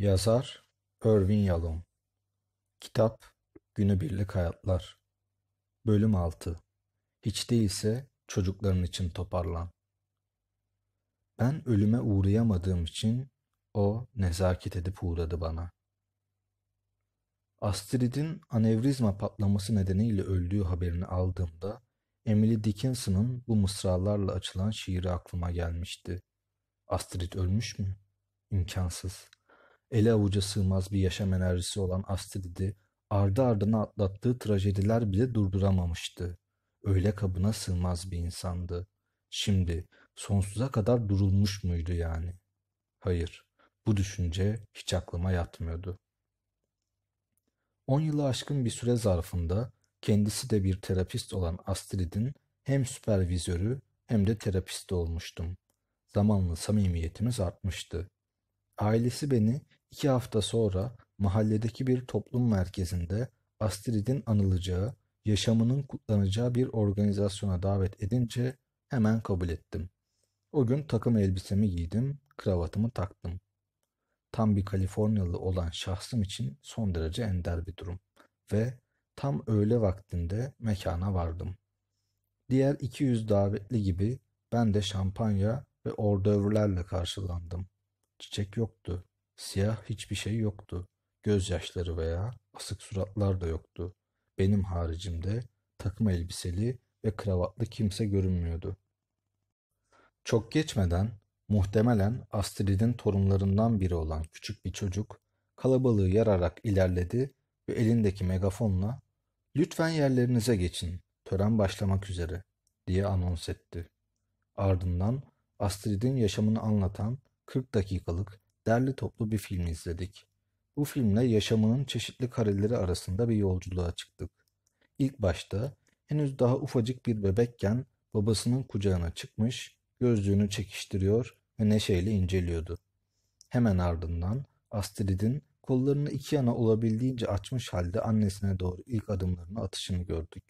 Yazar Irvin Yalom Kitap Günübirlik Hayatlar Bölüm 6 Hiç değilse çocukların için toparlan. Ben ölüme uğrayamadığım için o nezaket edip uğradı bana. Astrid'in anevrizma patlaması nedeniyle öldüğü haberini aldığımda Emily Dickinson'ın bu mısralarla açılan şiiri aklıma gelmişti. Astrid ölmüş mü? İmkansız ele avuca sığmaz bir yaşam enerjisi olan Astrid'i ardı ardına atlattığı trajediler bile durduramamıştı. Öyle kabına sığmaz bir insandı. Şimdi sonsuza kadar durulmuş muydu yani? Hayır, bu düşünce hiç aklıma yatmıyordu. On yılı aşkın bir süre zarfında kendisi de bir terapist olan Astrid'in hem süpervizörü hem de terapisti olmuştum. Zamanla samimiyetimiz artmıştı. Ailesi beni İki hafta sonra mahalledeki bir toplum merkezinde Astrid'in anılacağı, yaşamının kutlanacağı bir organizasyona davet edince hemen kabul ettim. O gün takım elbisemi giydim, kravatımı taktım. Tam bir Kaliforniyalı olan şahsım için son derece ender bir durum ve tam öğle vaktinde mekana vardım. Diğer 200 davetli gibi ben de şampanya ve ordövürlerle karşılandım. Çiçek yoktu. Siyah hiçbir şey yoktu. Gözyaşları veya asık suratlar da yoktu. Benim haricimde takım elbiseli ve kravatlı kimse görünmüyordu. Çok geçmeden muhtemelen Astrid'in torunlarından biri olan küçük bir çocuk kalabalığı yararak ilerledi ve elindeki megafonla ''Lütfen yerlerinize geçin, tören başlamak üzere.'' diye anons etti. Ardından Astrid'in yaşamını anlatan 40 dakikalık derli toplu bir film izledik. Bu filmle yaşamının çeşitli kareleri arasında bir yolculuğa çıktık. İlk başta henüz daha ufacık bir bebekken babasının kucağına çıkmış, gözlüğünü çekiştiriyor ve neşeyle inceliyordu. Hemen ardından Astrid'in kollarını iki yana olabildiğince açmış halde annesine doğru ilk adımlarını atışını gördük.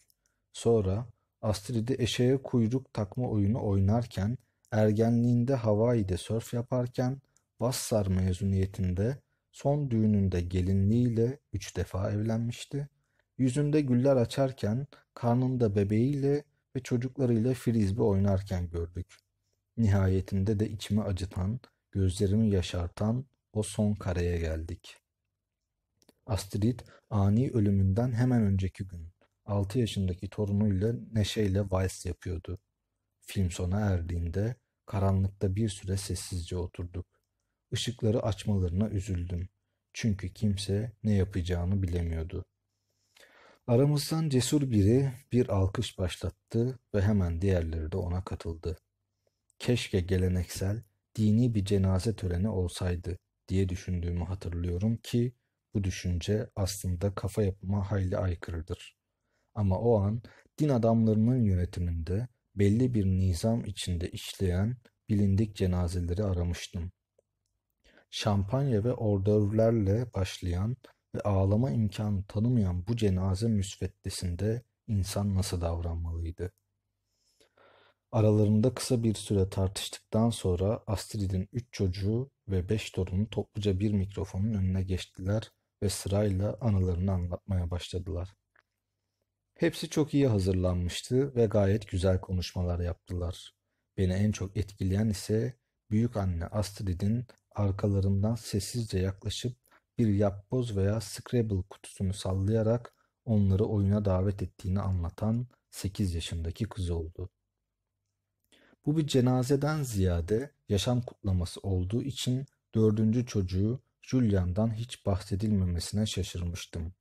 Sonra Astrid'i eşeğe kuyruk takma oyunu oynarken, ergenliğinde Hawaii'de sörf yaparken Vassar mezuniyetinde son düğününde gelinliğiyle üç defa evlenmişti. Yüzünde güller açarken, karnında bebeğiyle ve çocuklarıyla frisbee oynarken gördük. Nihayetinde de içimi acıtan, gözlerimi yaşartan o son kareye geldik. Astrid ani ölümünden hemen önceki gün 6 yaşındaki torunuyla neşeyle vals yapıyordu. Film sona erdiğinde karanlıkta bir süre sessizce oturduk ışıkları açmalarına üzüldüm. Çünkü kimse ne yapacağını bilemiyordu. Aramızdan cesur biri bir alkış başlattı ve hemen diğerleri de ona katıldı. Keşke geleneksel, dini bir cenaze töreni olsaydı diye düşündüğümü hatırlıyorum ki bu düşünce aslında kafa yapıma hayli aykırıdır. Ama o an din adamlarının yönetiminde belli bir nizam içinde işleyen bilindik cenazeleri aramıştım. Şampanya ve ordövürlerle başlayan ve ağlama imkanı tanımayan bu cenaze müsveddesinde insan nasıl davranmalıydı? Aralarında kısa bir süre tartıştıktan sonra Astrid'in üç çocuğu ve beş torunu topluca bir mikrofonun önüne geçtiler ve sırayla anılarını anlatmaya başladılar. Hepsi çok iyi hazırlanmıştı ve gayet güzel konuşmalar yaptılar. Beni en çok etkileyen ise büyük anne Astrid'in Arkalarından sessizce yaklaşıp bir yapboz veya Scrabble kutusunu sallayarak onları oyuna davet ettiğini anlatan 8 yaşındaki kız oldu. Bu bir cenazeden ziyade yaşam kutlaması olduğu için dördüncü çocuğu Julian'dan hiç bahsedilmemesine şaşırmıştım.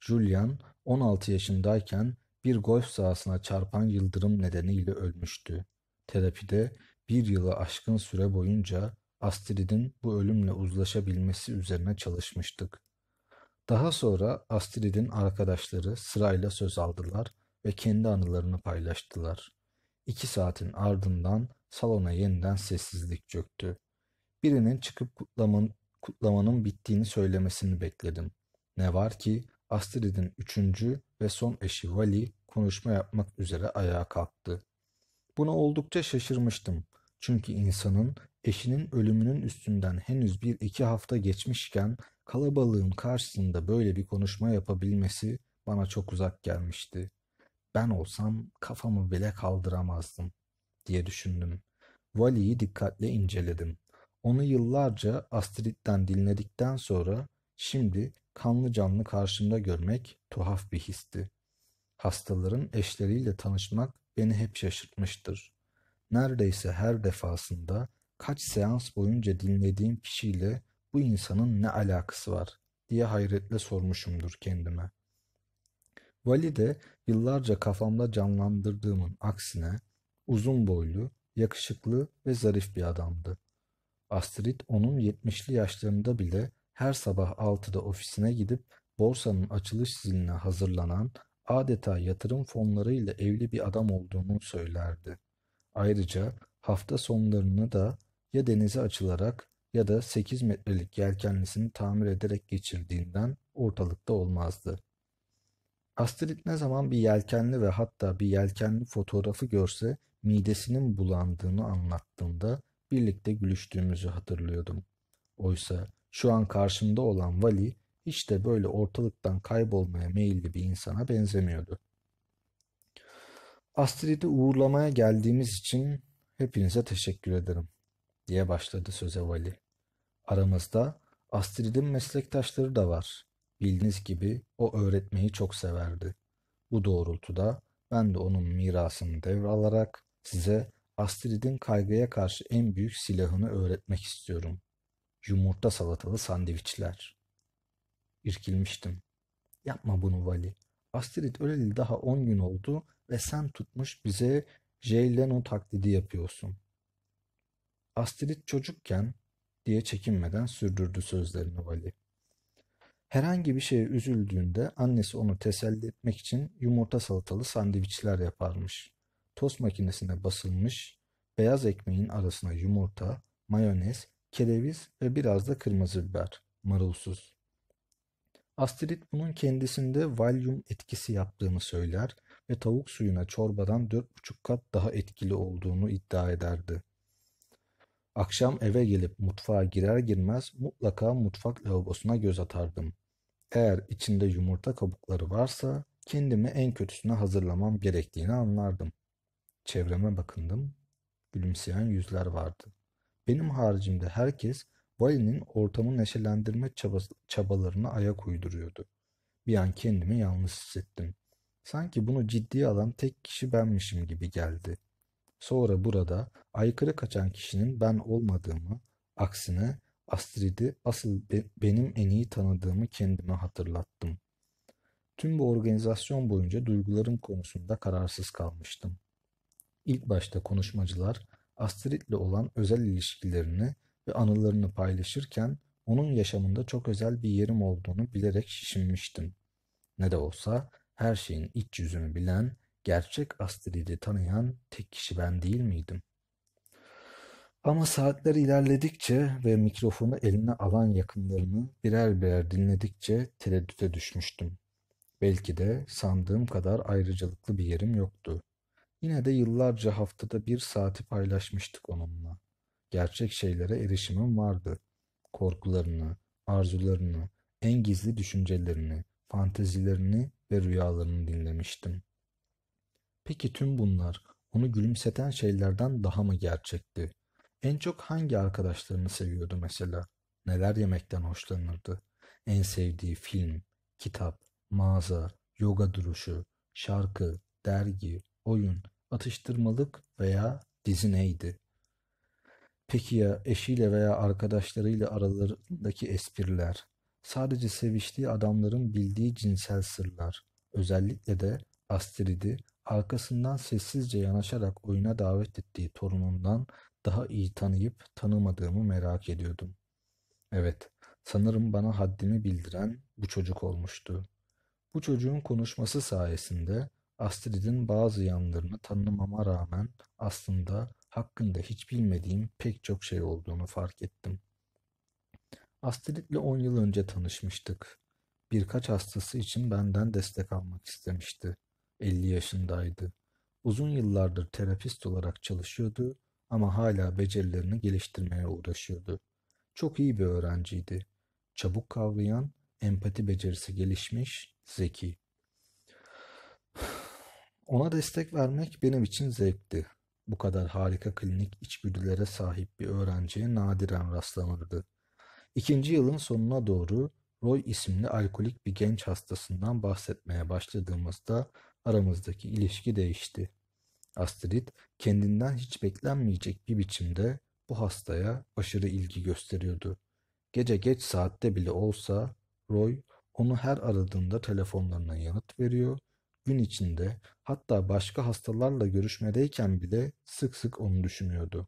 Julian 16 yaşındayken bir golf sahasına çarpan yıldırım nedeniyle ölmüştü. Terapide bir yılı aşkın süre boyunca Astrid'in bu ölümle uzlaşabilmesi üzerine çalışmıştık. Daha sonra Astrid'in arkadaşları sırayla söz aldılar ve kendi anılarını paylaştılar. İki saatin ardından salona yeniden sessizlik çöktü. Birinin çıkıp kutlamanın, kutlamanın bittiğini söylemesini bekledim. Ne var ki Astrid'in üçüncü ve son eşi Vali konuşma yapmak üzere ayağa kalktı. Buna oldukça şaşırmıştım. Çünkü insanın eşinin ölümünün üstünden henüz bir iki hafta geçmişken kalabalığın karşısında böyle bir konuşma yapabilmesi bana çok uzak gelmişti. Ben olsam kafamı bile kaldıramazdım diye düşündüm. Vali'yi dikkatle inceledim. Onu yıllarca Astrid'den dinledikten sonra şimdi kanlı canlı karşımda görmek tuhaf bir histi. Hastaların eşleriyle tanışmak beni hep şaşırtmıştır neredeyse her defasında kaç seans boyunca dinlediğim kişiyle bu insanın ne alakası var diye hayretle sormuşumdur kendime. Valide yıllarca kafamda canlandırdığımın aksine uzun boylu, yakışıklı ve zarif bir adamdı. Astrid onun 70'li yaşlarında bile her sabah 6'da ofisine gidip borsanın açılış ziline hazırlanan adeta yatırım fonlarıyla evli bir adam olduğunu söylerdi. Ayrıca hafta sonlarını da ya denize açılarak ya da 8 metrelik yelkenlisini tamir ederek geçirdiğinden ortalıkta olmazdı. Astrid ne zaman bir yelkenli ve hatta bir yelkenli fotoğrafı görse midesinin bulandığını anlattığımda birlikte gülüştüğümüzü hatırlıyordum. Oysa şu an karşımda olan Vali hiç de böyle ortalıktan kaybolmaya meyilli bir insana benzemiyordu. Astrid'i uğurlamaya geldiğimiz için hepinize teşekkür ederim diye başladı söze Vali. Aramızda Astrid'in meslektaşları da var. Bildiğiniz gibi o öğretmeyi çok severdi. Bu doğrultuda ben de onun mirasını devralarak size Astrid'in kaygıya karşı en büyük silahını öğretmek istiyorum. Yumurta salatalı sandviçler. İrkilmiştim. Yapma bunu Vali. Astrid öleli daha 10 gün oldu ve sen tutmuş bize Jay Leno taklidi yapıyorsun. Astrid çocukken diye çekinmeden sürdürdü sözlerini Vali. Herhangi bir şeye üzüldüğünde annesi onu teselli etmek için yumurta salatalı sandviçler yaparmış. Tost makinesine basılmış beyaz ekmeğin arasına yumurta, mayonez, kereviz ve biraz da kırmızı biber, marulsuz. Astrid bunun kendisinde valyum etkisi yaptığını söyler ve tavuk suyuna çorbadan 4,5 kat daha etkili olduğunu iddia ederdi. Akşam eve gelip mutfağa girer girmez mutlaka mutfak lavabosuna göz atardım. Eğer içinde yumurta kabukları varsa kendimi en kötüsüne hazırlamam gerektiğini anlardım. Çevreme bakındım. Gülümseyen yüzler vardı. Benim haricimde herkes Vali'nin ortamı neşelendirme çabası, çabalarına ayak uyduruyordu. Bir an kendimi yalnız hissettim. Sanki bunu ciddiye alan tek kişi benmişim gibi geldi. Sonra burada aykırı kaçan kişinin ben olmadığımı, aksine Astrid'i asıl be benim en iyi tanıdığımı kendime hatırlattım. Tüm bu organizasyon boyunca duygularım konusunda kararsız kalmıştım. İlk başta konuşmacılar Astrid'le olan özel ilişkilerini ve anılarını paylaşırken onun yaşamında çok özel bir yerim olduğunu bilerek şişinmiştim. Ne de olsa her şeyin iç yüzünü bilen, gerçek Astrid'i tanıyan tek kişi ben değil miydim? Ama saatler ilerledikçe ve mikrofonu eline alan yakınlarını birer birer dinledikçe tereddüte düşmüştüm. Belki de sandığım kadar ayrıcalıklı bir yerim yoktu. Yine de yıllarca haftada bir saati paylaşmıştık onunla gerçek şeylere erişimim vardı. Korkularını, arzularını, en gizli düşüncelerini, fantezilerini ve rüyalarını dinlemiştim. Peki tüm bunlar onu gülümseten şeylerden daha mı gerçekti? En çok hangi arkadaşlarını seviyordu mesela? Neler yemekten hoşlanırdı? En sevdiği film, kitap, mağaza, yoga duruşu, şarkı, dergi, oyun, atıştırmalık veya dizi neydi? Peki ya eşiyle veya arkadaşlarıyla aralarındaki espriler, sadece seviştiği adamların bildiği cinsel sırlar, özellikle de Astrid'i arkasından sessizce yanaşarak oyuna davet ettiği torunundan daha iyi tanıyıp tanımadığımı merak ediyordum. Evet, sanırım bana haddimi bildiren bu çocuk olmuştu. Bu çocuğun konuşması sayesinde Astrid'in bazı yanlarını tanımama rağmen aslında hakkında hiç bilmediğim pek çok şey olduğunu fark ettim. Astrid'le 10 yıl önce tanışmıştık. Birkaç hastası için benden destek almak istemişti. 50 yaşındaydı. Uzun yıllardır terapist olarak çalışıyordu ama hala becerilerini geliştirmeye uğraşıyordu. Çok iyi bir öğrenciydi. Çabuk kavrayan, empati becerisi gelişmiş, zeki. Ona destek vermek benim için zevkti bu kadar harika klinik içgüdülere sahip bir öğrenciye nadiren rastlanırdı. İkinci yılın sonuna doğru Roy isimli alkolik bir genç hastasından bahsetmeye başladığımızda aramızdaki ilişki değişti. Astrid kendinden hiç beklenmeyecek bir biçimde bu hastaya aşırı ilgi gösteriyordu. Gece geç saatte bile olsa Roy onu her aradığında telefonlarına yanıt veriyor gün içinde hatta başka hastalarla görüşmedeyken bile sık sık onu düşünüyordu.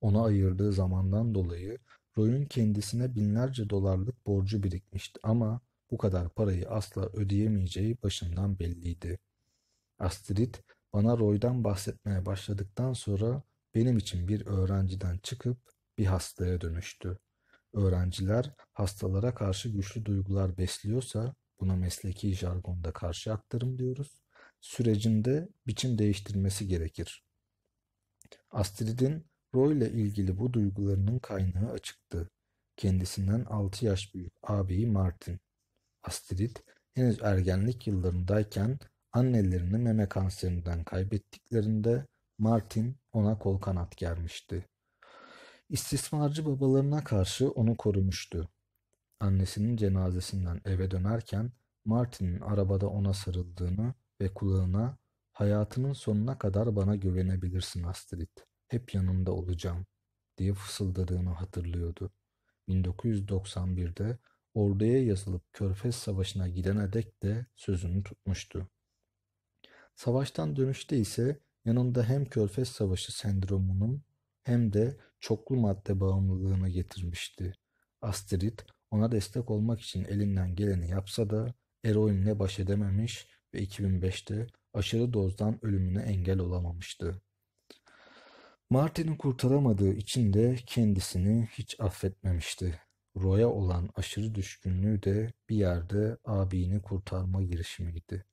Ona ayırdığı zamandan dolayı Roy'un kendisine binlerce dolarlık borcu birikmişti ama bu kadar parayı asla ödeyemeyeceği başından belliydi. Astrid bana Roy'dan bahsetmeye başladıktan sonra benim için bir öğrenciden çıkıp bir hastaya dönüştü. Öğrenciler hastalara karşı güçlü duygular besliyorsa Buna mesleki jargonda karşı aktarım diyoruz. Sürecinde biçim değiştirmesi gerekir. Astrid'in Roy ile ilgili bu duygularının kaynağı açıktı. Kendisinden 6 yaş büyük ağabeyi Martin. Astrid henüz ergenlik yıllarındayken annelerini meme kanserinden kaybettiklerinde Martin ona kol kanat germişti. İstismarcı babalarına karşı onu korumuştu. Annesinin cenazesinden eve dönerken Martin'in arabada ona sarıldığını ve kulağına "Hayatının sonuna kadar bana güvenebilirsin Astrid. Hep yanında olacağım." diye fısıldadığını hatırlıyordu. 1991'de orduya yazılıp Körfez Savaşı'na gidene dek de sözünü tutmuştu. Savaştan dönüşte ise yanında hem Körfez Savaşı sendromunun hem de çoklu madde bağımlılığını getirmişti. Astrid ona destek olmak için elinden geleni yapsa da eroinle baş edememiş ve 2005'te aşırı dozdan ölümüne engel olamamıştı. Martin'i kurtaramadığı için de kendisini hiç affetmemişti. Roy'a olan aşırı düşkünlüğü de bir yerde abini kurtarma girişimiydi.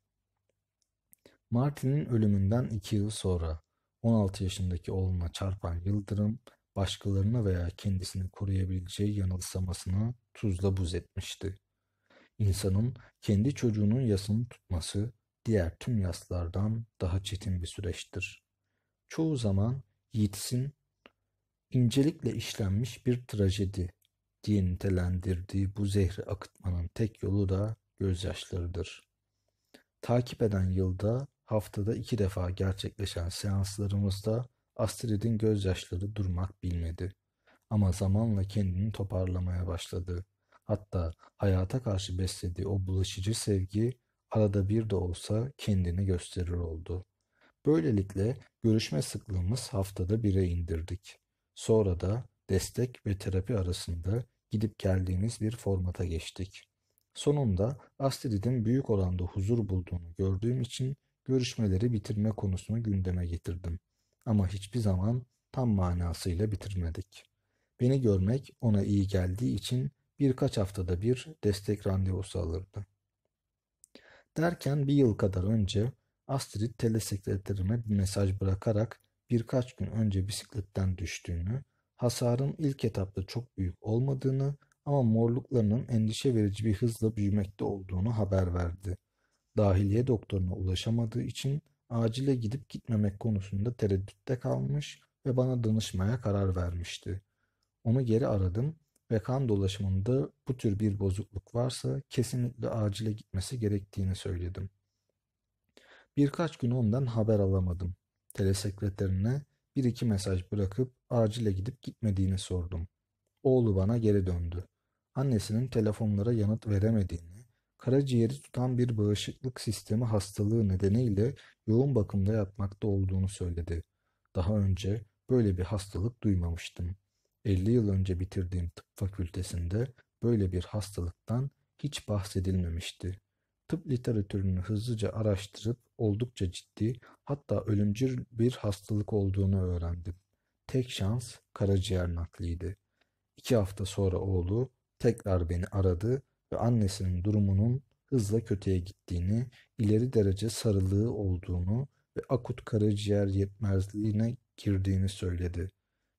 Martin'in ölümünden iki yıl sonra 16 yaşındaki oğluna çarpan yıldırım başkalarına veya kendisini koruyabileceği yanılsamasına tuzla buz etmişti. İnsanın kendi çocuğunun yasını tutması diğer tüm yaslardan daha çetin bir süreçtir. Çoğu zaman Yeats'in incelikle işlenmiş bir trajedi diye nitelendirdiği bu zehri akıtmanın tek yolu da gözyaşlarıdır. Takip eden yılda haftada iki defa gerçekleşen seanslarımızda Astrid'in gözyaşları durmak bilmedi. Ama zamanla kendini toparlamaya başladı. Hatta hayata karşı beslediği o bulaşıcı sevgi arada bir de olsa kendini gösterir oldu. Böylelikle görüşme sıklığımız haftada bire indirdik. Sonra da destek ve terapi arasında gidip geldiğimiz bir formata geçtik. Sonunda Astrid'in büyük oranda huzur bulduğunu gördüğüm için görüşmeleri bitirme konusunu gündeme getirdim ama hiçbir zaman tam manasıyla bitirmedik. Beni görmek ona iyi geldiği için birkaç haftada bir destek randevusu alırdı. Derken bir yıl kadar önce Astrid telesekreterime bir mesaj bırakarak birkaç gün önce bisikletten düştüğünü, hasarın ilk etapta çok büyük olmadığını ama morluklarının endişe verici bir hızla büyümekte olduğunu haber verdi. Dahiliye doktoruna ulaşamadığı için acile gidip gitmemek konusunda tereddütte kalmış ve bana danışmaya karar vermişti. Onu geri aradım ve kan dolaşımında bu tür bir bozukluk varsa kesinlikle acile gitmesi gerektiğini söyledim. Birkaç gün ondan haber alamadım. Telesekreterine bir iki mesaj bırakıp acile gidip gitmediğini sordum. Oğlu bana geri döndü. Annesinin telefonlara yanıt veremediğini, karaciğeri tutan bir bağışıklık sistemi hastalığı nedeniyle yoğun bakımda yatmakta olduğunu söyledi. Daha önce böyle bir hastalık duymamıştım. 50 yıl önce bitirdiğim tıp fakültesinde böyle bir hastalıktan hiç bahsedilmemişti. Tıp literatürünü hızlıca araştırıp oldukça ciddi hatta ölümcül bir hastalık olduğunu öğrendim. Tek şans karaciğer nakliydi. İki hafta sonra oğlu tekrar beni aradı ve annesinin durumunun hızla kötüye gittiğini, ileri derece sarılığı olduğunu ve akut karaciğer yetmezliğine girdiğini söyledi.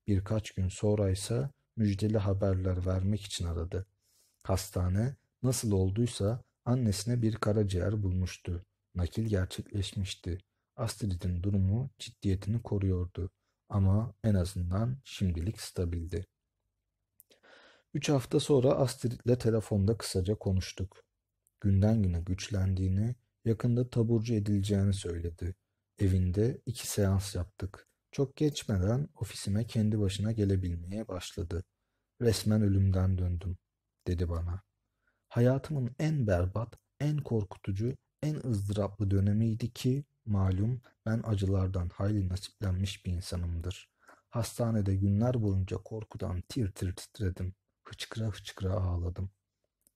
Birkaç gün sonra ise müjdeli haberler vermek için aradı. Hastane nasıl olduysa annesine bir karaciğer bulmuştu. Nakil gerçekleşmişti. Astrid'in durumu ciddiyetini koruyordu ama en azından şimdilik stabildi. Üç hafta sonra Astrid'le telefonda kısaca konuştuk. Günden güne güçlendiğini, yakında taburcu edileceğini söyledi. Evinde iki seans yaptık. Çok geçmeden ofisime kendi başına gelebilmeye başladı. Resmen ölümden döndüm, dedi bana. Hayatımın en berbat, en korkutucu, en ızdıraplı dönemiydi ki malum ben acılardan hayli nasiplenmiş bir insanımdır. Hastanede günler boyunca korkudan tir tir titredim. Hıçkıra hıçkıra ağladım.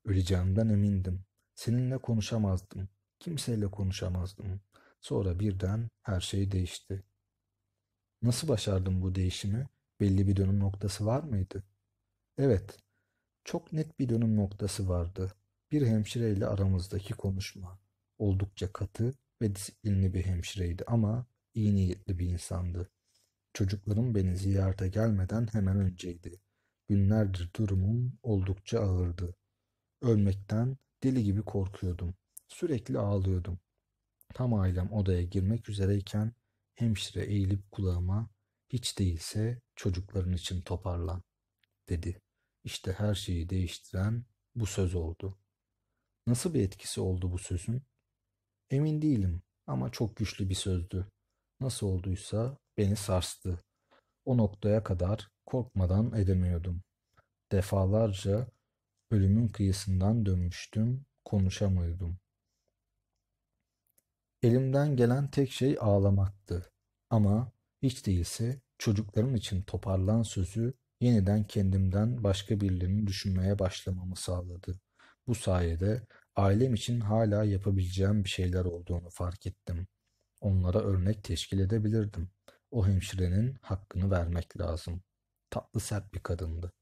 Öleceğimden emindim. Seninle konuşamazdım. Kimseyle konuşamazdım. Sonra birden her şey değişti. Nasıl başardım bu değişimi? Belli bir dönüm noktası var mıydı? Evet, çok net bir dönüm noktası vardı. Bir hemşireyle aramızdaki konuşma. Oldukça katı ve disiplinli bir hemşireydi ama iyi niyetli bir insandı. Çocuklarım beni ziyarete gelmeden hemen önceydi. Günlerdir durumum oldukça ağırdı. Ölmekten deli gibi korkuyordum. Sürekli ağlıyordum. Tam ailem odaya girmek üzereyken hemşire eğilip kulağıma hiç değilse çocukların için toparlan dedi. İşte her şeyi değiştiren bu söz oldu. Nasıl bir etkisi oldu bu sözün? Emin değilim ama çok güçlü bir sözdü. Nasıl olduysa beni sarstı. O noktaya kadar korkmadan edemiyordum. Defalarca ölümün kıyısından dönmüştüm, konuşamıyordum. Elimden gelen tek şey ağlamaktı. Ama hiç değilse çocuklarım için toparlan sözü yeniden kendimden başka birilerini düşünmeye başlamamı sağladı. Bu sayede ailem için hala yapabileceğim bir şeyler olduğunu fark ettim. Onlara örnek teşkil edebilirdim. O hemşirenin hakkını vermek lazım. Tatlı sert bir kadındı.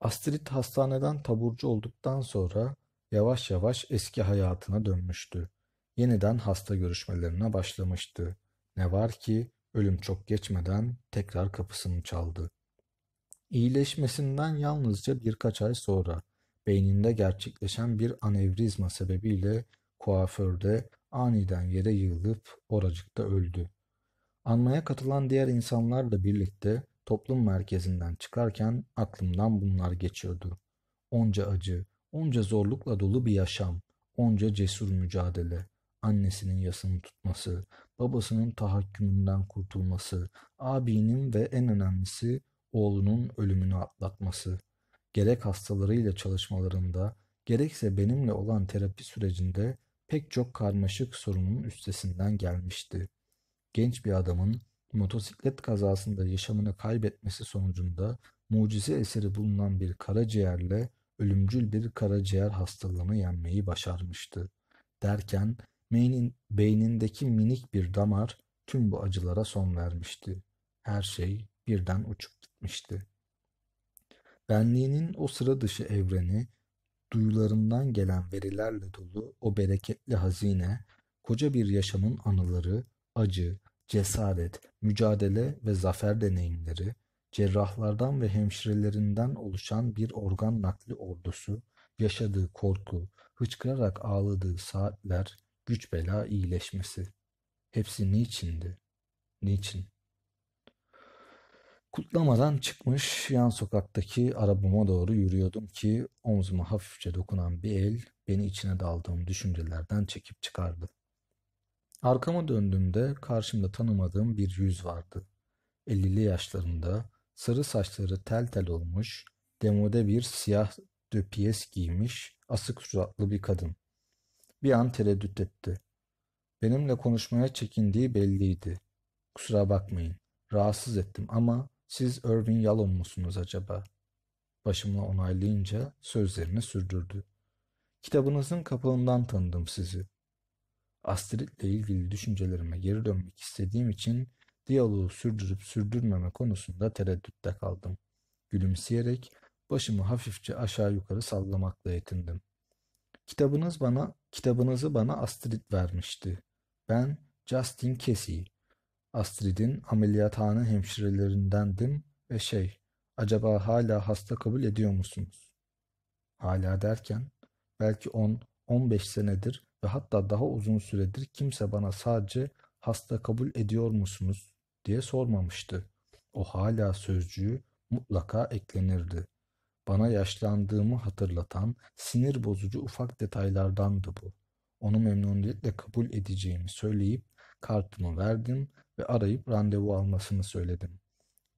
Astrid hastaneden taburcu olduktan sonra yavaş yavaş eski hayatına dönmüştü. Yeniden hasta görüşmelerine başlamıştı. Ne var ki ölüm çok geçmeden tekrar kapısını çaldı. İyileşmesinden yalnızca birkaç ay sonra beyninde gerçekleşen bir anevrizma sebebiyle kuaförde aniden yere yığılıp oracıkta öldü. Anmaya katılan diğer insanlarla birlikte toplum merkezinden çıkarken aklımdan bunlar geçiyordu. Onca acı, onca zorlukla dolu bir yaşam, onca cesur mücadele, annesinin yasını tutması, babasının tahakkümünden kurtulması, abinin ve en önemlisi oğlunun ölümünü atlatması. Gerek hastalarıyla çalışmalarında, gerekse benimle olan terapi sürecinde pek çok karmaşık sorunun üstesinden gelmişti genç bir adamın motosiklet kazasında yaşamını kaybetmesi sonucunda mucize eseri bulunan bir karaciğerle ölümcül bir karaciğer hastalığını yenmeyi başarmıştı. Derken May'nin beynindeki minik bir damar tüm bu acılara son vermişti. Her şey birden uçup gitmişti. Benliğinin o sıra dışı evreni, duyularından gelen verilerle dolu o bereketli hazine, koca bir yaşamın anıları acı, cesaret, mücadele ve zafer deneyimleri, cerrahlardan ve hemşirelerinden oluşan bir organ nakli ordusu, yaşadığı korku, hıçkırarak ağladığı saatler, güç bela iyileşmesi. Hepsi niçindi? Niçin? Kutlamadan çıkmış yan sokaktaki arabama doğru yürüyordum ki omzuma hafifçe dokunan bir el beni içine daldığım düşüncelerden çekip çıkardı. Arkama döndüğümde karşımda tanımadığım bir yüz vardı. Ellili yaşlarında, sarı saçları tel tel olmuş, demode bir siyah döpiyes giymiş, asık suratlı bir kadın. Bir an tereddüt etti. Benimle konuşmaya çekindiği belliydi. Kusura bakmayın, rahatsız ettim ama siz Irving Yalom musunuz acaba? Başımla onaylayınca sözlerini sürdürdü. Kitabınızın kapağından tanıdım sizi. Astrid'le ilgili düşüncelerime geri dönmek istediğim için diyaloğu sürdürüp sürdürmeme konusunda tereddütte kaldım. Gülümseyerek başımı hafifçe aşağı yukarı sallamakla yetindim. Kitabınız bana, kitabınızı bana Astrid vermişti. Ben Justin Casey. Astrid'in ameliyathane hemşirelerindendim ve şey, acaba hala hasta kabul ediyor musunuz? Hala derken belki on 15 senedir ve hatta daha uzun süredir kimse bana sadece hasta kabul ediyor musunuz diye sormamıştı. O hala sözcüğü mutlaka eklenirdi. Bana yaşlandığımı hatırlatan sinir bozucu ufak detaylardandı bu. Onu memnuniyetle kabul edeceğimi söyleyip kartımı verdim ve arayıp randevu almasını söyledim.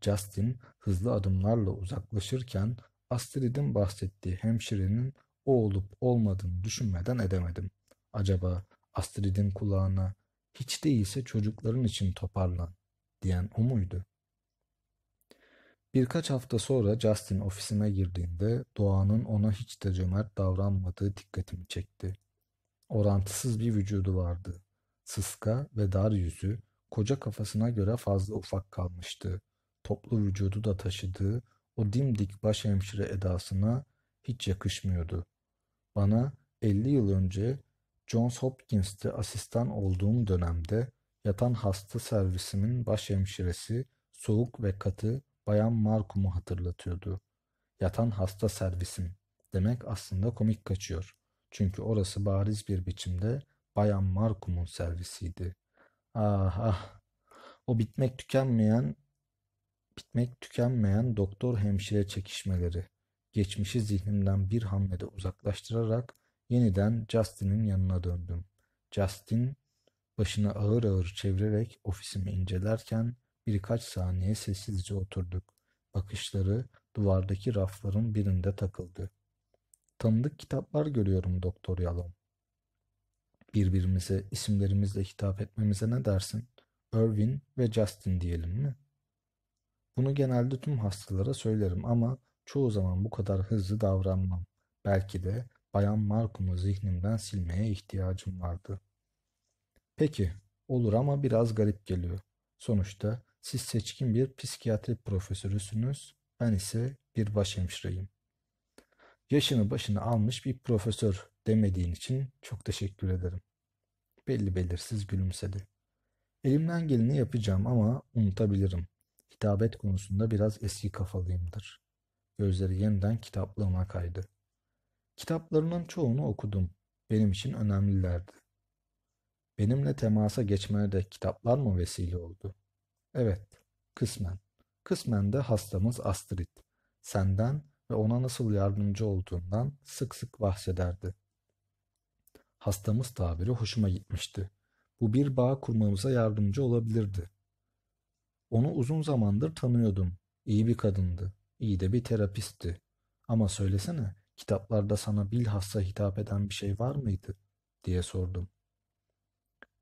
Justin hızlı adımlarla uzaklaşırken Astrid'in bahsettiği hemşirenin o olup olmadığını düşünmeden edemedim. Acaba Astrid'in kulağına hiç değilse çocukların için toparlan diyen o muydu? Birkaç hafta sonra Justin ofisime girdiğinde Doğan'ın ona hiç de cömert davranmadığı dikkatimi çekti. Orantısız bir vücudu vardı. Sıska ve dar yüzü koca kafasına göre fazla ufak kalmıştı. Toplu vücudu da taşıdığı o dimdik baş hemşire edasına hiç yakışmıyordu. Bana 50 yıl önce Johns Hopkins'te asistan olduğum dönemde yatan hasta servisimin başhemşiresi soğuk ve katı Bayan Markum'u hatırlatıyordu. Yatan hasta servisim demek aslında komik kaçıyor. Çünkü orası bariz bir biçimde Bayan Markum'un servisiydi. Ah ah. O bitmek tükenmeyen bitmek tükenmeyen doktor hemşire çekişmeleri. Geçmişi zihnimden bir hamlede uzaklaştırarak yeniden Justin'in yanına döndüm. Justin başını ağır ağır çevirerek ofisimi incelerken birkaç saniye sessizce oturduk. Bakışları duvardaki rafların birinde takıldı. Tanıdık kitaplar görüyorum Doktor Yalom. Birbirimize isimlerimizle hitap etmemize ne dersin? Irvin ve Justin diyelim mi? Bunu genelde tüm hastalara söylerim ama Çoğu zaman bu kadar hızlı davranmam. Belki de Bayan Markum'u zihnimden silmeye ihtiyacım vardı. Peki, olur ama biraz garip geliyor. Sonuçta siz seçkin bir psikiyatri profesörüsünüz, ben ise bir başhemşireyim. Yaşını başını almış bir profesör demediğin için çok teşekkür ederim. Belli belirsiz gülümsedi. Elimden geleni yapacağım ama unutabilirim. Hitabet konusunda biraz eski kafalıyımdır. Gözleri yeniden kitaplığıma kaydı. Kitaplarının çoğunu okudum. Benim için önemlilerdi. Benimle temasa geçmene de kitaplar mı vesile oldu? Evet, kısmen. Kısmen de hastamız Astrid. Senden ve ona nasıl yardımcı olduğundan sık sık bahsederdi. Hastamız tabiri hoşuma gitmişti. Bu bir bağ kurmamıza yardımcı olabilirdi. Onu uzun zamandır tanıyordum. İyi bir kadındı. İyi de bir terapistti. Ama söylesene, kitaplarda sana bilhassa hitap eden bir şey var mıydı? diye sordum.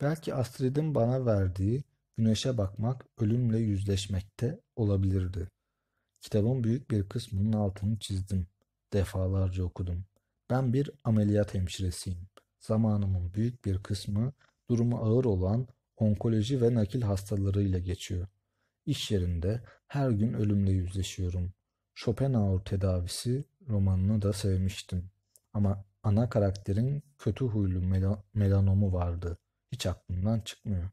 Belki Astrid'in bana verdiği güneşe bakmak, ölümle yüzleşmekte olabilirdi. Kitabın büyük bir kısmının altını çizdim. Defalarca okudum. Ben bir ameliyat hemşiresiyim. Zamanımın büyük bir kısmı durumu ağır olan onkoloji ve nakil hastalarıyla geçiyor. İş yerinde her gün ölümle yüzleşiyorum. Schopenhauer tedavisi romanını da sevmiştim. Ama ana karakterin kötü huylu melanomu vardı. Hiç aklımdan çıkmıyor.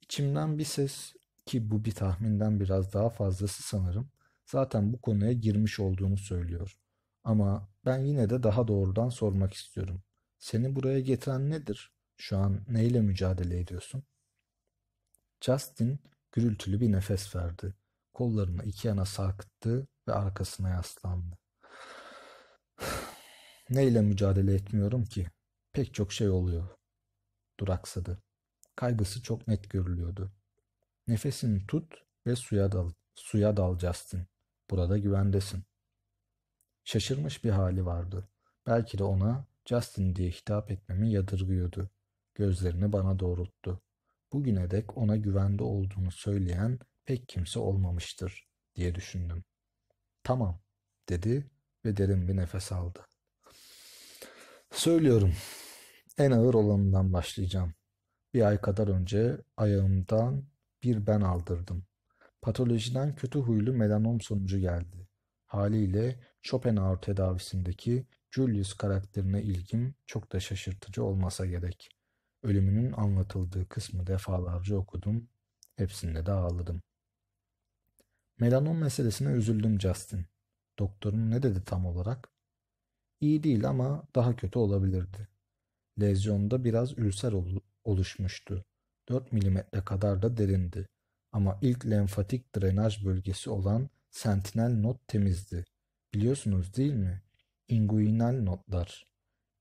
İçimden bir ses ki bu bir tahminden biraz daha fazlası sanırım zaten bu konuya girmiş olduğunu söylüyor. Ama ben yine de daha doğrudan sormak istiyorum. Seni buraya getiren nedir? Şu an neyle mücadele ediyorsun? Justin gürültülü bir nefes verdi. Kollarını iki yana sarkıttı ve arkasına yaslandı. Neyle mücadele etmiyorum ki? Pek çok şey oluyor. Duraksadı. Kaygısı çok net görülüyordu. Nefesini tut ve suya dal. Suya dal Justin. Burada güvendesin. Şaşırmış bir hali vardı. Belki de ona Justin diye hitap etmemi yadırgıyordu. Gözlerini bana doğrulttu. Bugüne dek ona güvende olduğunu söyleyen pek kimse olmamıştır diye düşündüm. Tamam dedi ve derin bir nefes aldı. Söylüyorum en ağır olanından başlayacağım. Bir ay kadar önce ayağımdan bir ben aldırdım. Patolojiden kötü huylu melanom sonucu geldi. Haliyle Schopenhauer tedavisindeki Julius karakterine ilgim çok da şaşırtıcı olmasa gerek. Ölümünün anlatıldığı kısmı defalarca okudum. Hepsinde de ağladım. Melanom meselesine üzüldüm Justin. Doktorun ne dedi tam olarak? İyi değil ama daha kötü olabilirdi. Lezyonda biraz ülser ol oluşmuştu. 4 milimetre kadar da derindi. Ama ilk lenfatik drenaj bölgesi olan sentinel not temizdi. Biliyorsunuz değil mi? Inguinal notlar.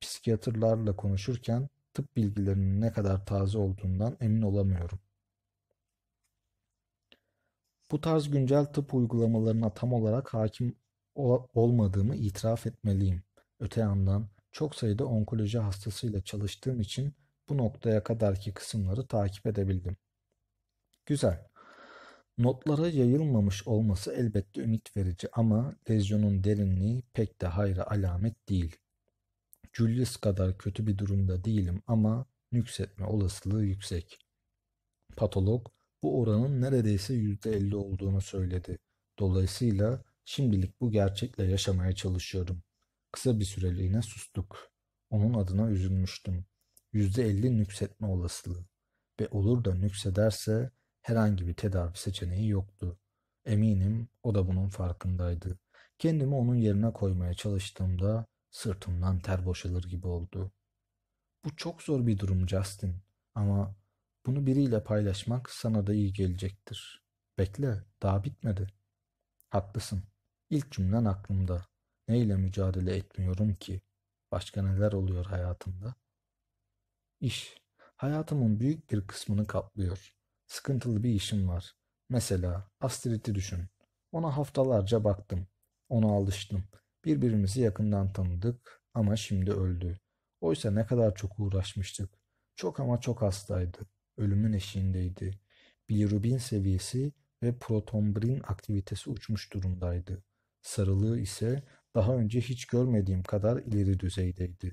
Psikiyatrlarla konuşurken tıp bilgilerinin ne kadar taze olduğundan emin olamıyorum. Bu tarz güncel tıp uygulamalarına tam olarak hakim ol olmadığımı itiraf etmeliyim. Öte yandan çok sayıda onkoloji hastasıyla çalıştığım için bu noktaya kadarki kısımları takip edebildim. Güzel. Notlara yayılmamış olması elbette ümit verici ama lezyonun derinliği pek de hayra alamet değil. Julius kadar kötü bir durumda değilim ama nüksetme olasılığı yüksek. Patolog bu oranın neredeyse %50 olduğunu söyledi. Dolayısıyla şimdilik bu gerçekle yaşamaya çalışıyorum. Kısa bir süreliğine sustuk. Onun adına üzülmüştüm. %50 nüksetme olasılığı ve olur da nüksederse herhangi bir tedavi seçeneği yoktu. Eminim o da bunun farkındaydı. Kendimi onun yerine koymaya çalıştığımda sırtımdan ter boşalır gibi oldu. Bu çok zor bir durum Justin ama bunu biriyle paylaşmak sana da iyi gelecektir. Bekle, daha bitmedi. Haklısın. İlk cümlen aklımda. Neyle mücadele etmiyorum ki? Başka neler oluyor hayatımda? İş. Hayatımın büyük bir kısmını kaplıyor. Sıkıntılı bir işim var. Mesela astriti düşün. Ona haftalarca baktım. Ona alıştım. Birbirimizi yakından tanıdık ama şimdi öldü. Oysa ne kadar çok uğraşmıştık. Çok ama çok hastaydı ölümün eşiğindeydi. Bilirubin seviyesi ve protombrin aktivitesi uçmuş durumdaydı. Sarılığı ise daha önce hiç görmediğim kadar ileri düzeydeydi.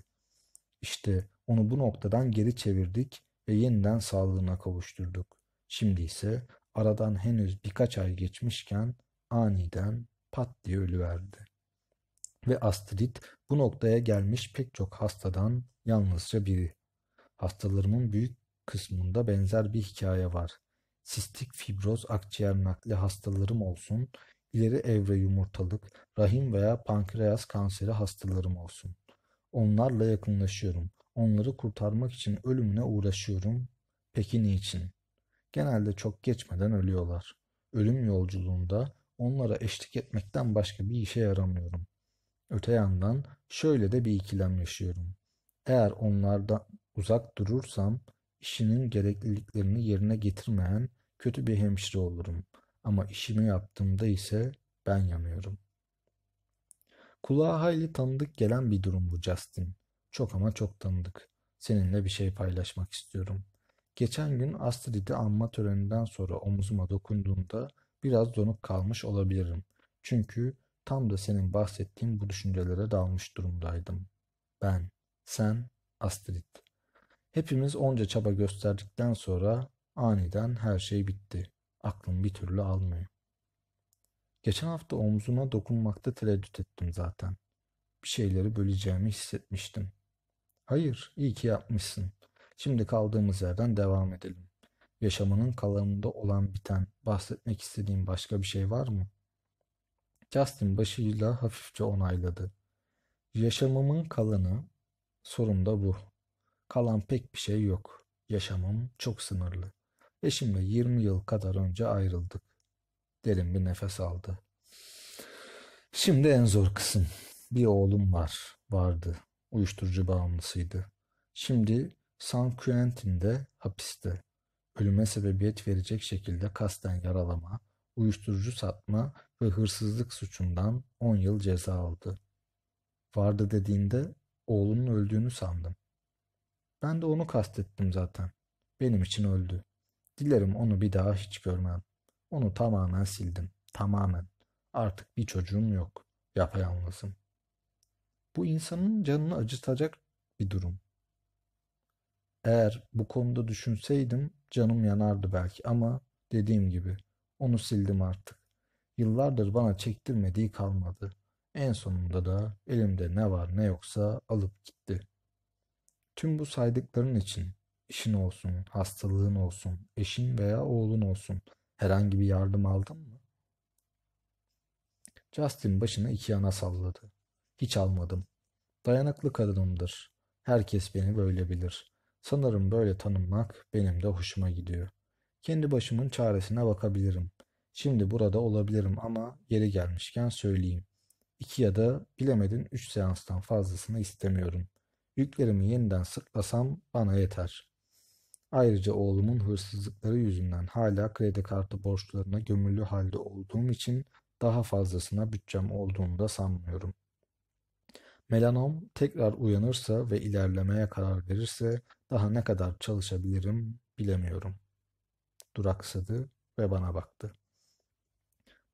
İşte onu bu noktadan geri çevirdik ve yeniden sağlığına kavuşturduk. Şimdi ise aradan henüz birkaç ay geçmişken aniden pat diye ölüverdi. Ve Astrid bu noktaya gelmiş pek çok hastadan yalnızca biri. Hastalarımın büyük kısmında benzer bir hikaye var. Sistik fibroz akciğer nakli hastalarım olsun, ileri evre yumurtalık, rahim veya pankreas kanseri hastalarım olsun. Onlarla yakınlaşıyorum. Onları kurtarmak için ölümüne uğraşıyorum. Peki niçin? Genelde çok geçmeden ölüyorlar. Ölüm yolculuğunda onlara eşlik etmekten başka bir işe yaramıyorum. Öte yandan şöyle de bir ikilem yaşıyorum. Eğer onlardan uzak durursam işinin gerekliliklerini yerine getirmeyen kötü bir hemşire olurum. Ama işimi yaptığımda ise ben yanıyorum. Kulağa hayli tanıdık gelen bir durum bu Justin. Çok ama çok tanıdık. Seninle bir şey paylaşmak istiyorum. Geçen gün Astrid'i anma töreninden sonra omuzuma dokunduğunda biraz donuk kalmış olabilirim. Çünkü tam da senin bahsettiğin bu düşüncelere dalmış durumdaydım. Ben, sen, Astrid. Hepimiz onca çaba gösterdikten sonra aniden her şey bitti. Aklım bir türlü almıyor. Geçen hafta omzuna dokunmakta tereddüt ettim zaten. Bir şeyleri böleceğimi hissetmiştim. Hayır, iyi ki yapmışsın. Şimdi kaldığımız yerden devam edelim. Yaşamının kalanında olan biten, bahsetmek istediğin başka bir şey var mı? Justin başıyla hafifçe onayladı. Yaşamımın kalanı, sorun da bu. Kalan pek bir şey yok. Yaşamım çok sınırlı. Eşimle 20 yıl kadar önce ayrıldık. Derin bir nefes aldı. Şimdi en zor kısım. Bir oğlum var, vardı. Uyuşturucu bağımlısıydı. Şimdi San Quentin'de hapiste. Ölüme sebebiyet verecek şekilde kasten yaralama, uyuşturucu satma ve hırsızlık suçundan 10 yıl ceza aldı. Vardı dediğinde oğlunun öldüğünü sandım. Ben de onu kastettim zaten. Benim için öldü. Dilerim onu bir daha hiç görmem. Onu tamamen sildim. Tamamen. Artık bir çocuğum yok. Yapayalnızım. Bu insanın canını acıtacak bir durum. Eğer bu konuda düşünseydim canım yanardı belki ama dediğim gibi onu sildim artık. Yıllardır bana çektirmediği kalmadı. En sonunda da elimde ne var ne yoksa alıp gitti. Tüm bu saydıkların için işin olsun, hastalığın olsun, eşin veya oğlun olsun herhangi bir yardım aldın mı? Justin başını iki yana salladı. Hiç almadım. Dayanıklı kadınımdır. Herkes beni böyle bilir. Sanırım böyle tanınmak benim de hoşuma gidiyor. Kendi başımın çaresine bakabilirim. Şimdi burada olabilirim ama yeri gelmişken söyleyeyim. İki ya da bilemedin üç seanstan fazlasını istemiyorum.'' Yüklerimi yeniden sıklasam bana yeter. Ayrıca oğlumun hırsızlıkları yüzünden hala kredi kartı borçlarına gömülü halde olduğum için daha fazlasına bütçem olduğunu da sanmıyorum. Melanom tekrar uyanırsa ve ilerlemeye karar verirse daha ne kadar çalışabilirim bilemiyorum. Duraksadı ve bana baktı.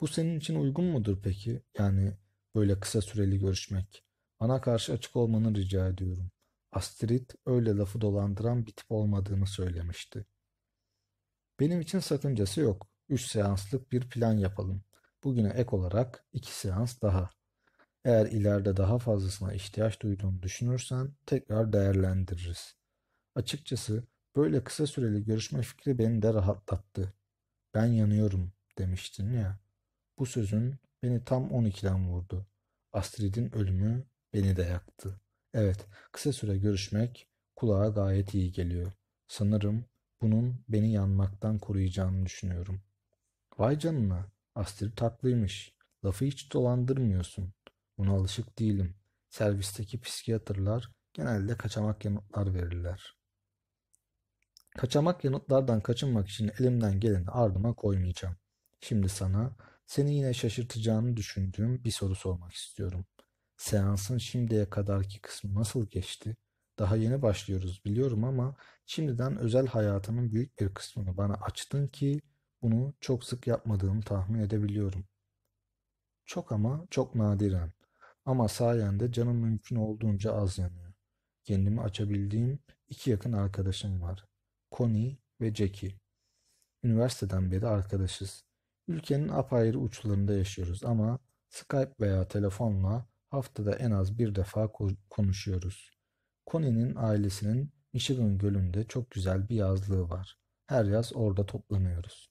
Bu senin için uygun mudur peki? Yani böyle kısa süreli görüşmek. Bana karşı açık olmanı rica ediyorum. Astrid öyle lafı dolandıran bir tip olmadığını söylemişti. Benim için sakıncası yok. Üç seanslık bir plan yapalım. Bugüne ek olarak iki seans daha. Eğer ileride daha fazlasına ihtiyaç duyduğunu düşünürsen tekrar değerlendiririz. Açıkçası böyle kısa süreli görüşme fikri beni de rahatlattı. Ben yanıyorum demiştin ya. Bu sözün beni tam 12'den vurdu. Astrid'in ölümü beni de yaktı. Evet, kısa süre görüşmek kulağa gayet iyi geliyor. Sanırım bunun beni yanmaktan koruyacağını düşünüyorum. Vay canına, Astrid tatlıymış. Lafı hiç dolandırmıyorsun. Buna alışık değilim. Servisteki psikiyatrlar genelde kaçamak yanıtlar verirler. Kaçamak yanıtlardan kaçınmak için elimden geleni ardıma koymayacağım. Şimdi sana seni yine şaşırtacağını düşündüğüm bir soru sormak istiyorum. Seansın şimdiye kadarki kısmı nasıl geçti? Daha yeni başlıyoruz biliyorum ama şimdiden özel hayatımın büyük bir kısmını bana açtın ki bunu çok sık yapmadığımı tahmin edebiliyorum. Çok ama çok nadiren. Ama sayende canım mümkün olduğunca az yanıyor. Kendimi açabildiğim iki yakın arkadaşım var. Connie ve Jackie. Üniversiteden beri arkadaşız. Ülkenin apayrı uçlarında yaşıyoruz ama Skype veya telefonla haftada en az bir defa konuşuyoruz. Connie'nin ailesinin Michigan Gölü'nde çok güzel bir yazlığı var. Her yaz orada toplanıyoruz.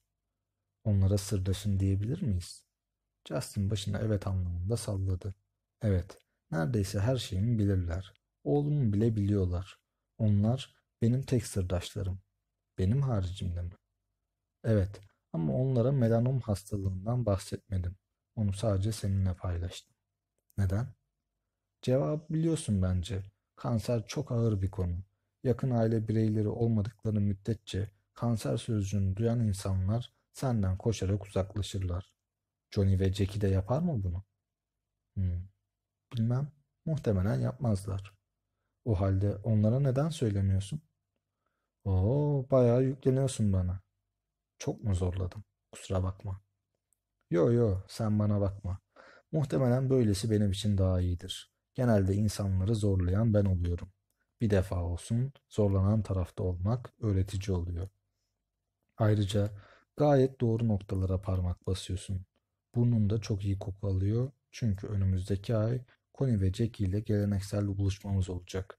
Onlara sırdaşın diyebilir miyiz? Justin başına evet anlamında salladı. Evet, neredeyse her şeyimi bilirler. Oğlumu bile biliyorlar. Onlar benim tek sırdaşlarım. Benim haricimde mi? Evet, ama onlara melanom hastalığından bahsetmedim. Onu sadece seninle paylaştım. Neden? Cevap biliyorsun bence. Kanser çok ağır bir konu. Yakın aile bireyleri olmadıkları müddetçe kanser sözcüğünü duyan insanlar senden koşarak uzaklaşırlar. Johnny ve Jackie de yapar mı bunu? Hmm. Bilmem. Muhtemelen yapmazlar. O halde onlara neden söylemiyorsun? Oo, bayağı yükleniyorsun bana. Çok mu zorladım? Kusura bakma. Yo yo, sen bana bakma. Muhtemelen böylesi benim için daha iyidir. Genelde insanları zorlayan ben oluyorum. Bir defa olsun zorlanan tarafta olmak öğretici oluyor. Ayrıca gayet doğru noktalara parmak basıyorsun. Burnum da çok iyi koku alıyor çünkü önümüzdeki ay Connie ve Jackie ile geleneksel buluşmamız olacak.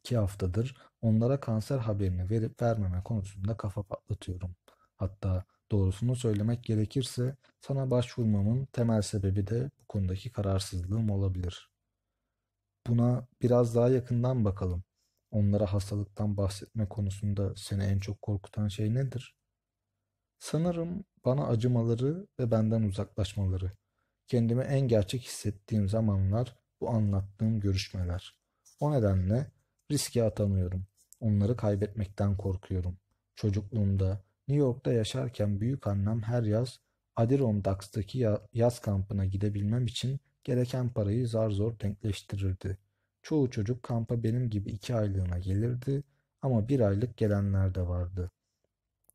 İki haftadır onlara kanser haberini verip vermeme konusunda kafa patlatıyorum. Hatta Doğrusunu söylemek gerekirse sana başvurmamın temel sebebi de bu konudaki kararsızlığım olabilir. Buna biraz daha yakından bakalım. Onlara hastalıktan bahsetme konusunda seni en çok korkutan şey nedir? Sanırım bana acımaları ve benden uzaklaşmaları. Kendimi en gerçek hissettiğim zamanlar bu anlattığım görüşmeler. O nedenle riske atamıyorum. Onları kaybetmekten korkuyorum. Çocukluğumda New York'ta yaşarken büyük annem her yaz Adirondacktaki yaz kampına gidebilmem için gereken parayı zar zor denkleştirirdi. Çoğu çocuk kampa benim gibi iki aylığına gelirdi ama bir aylık gelenler de vardı.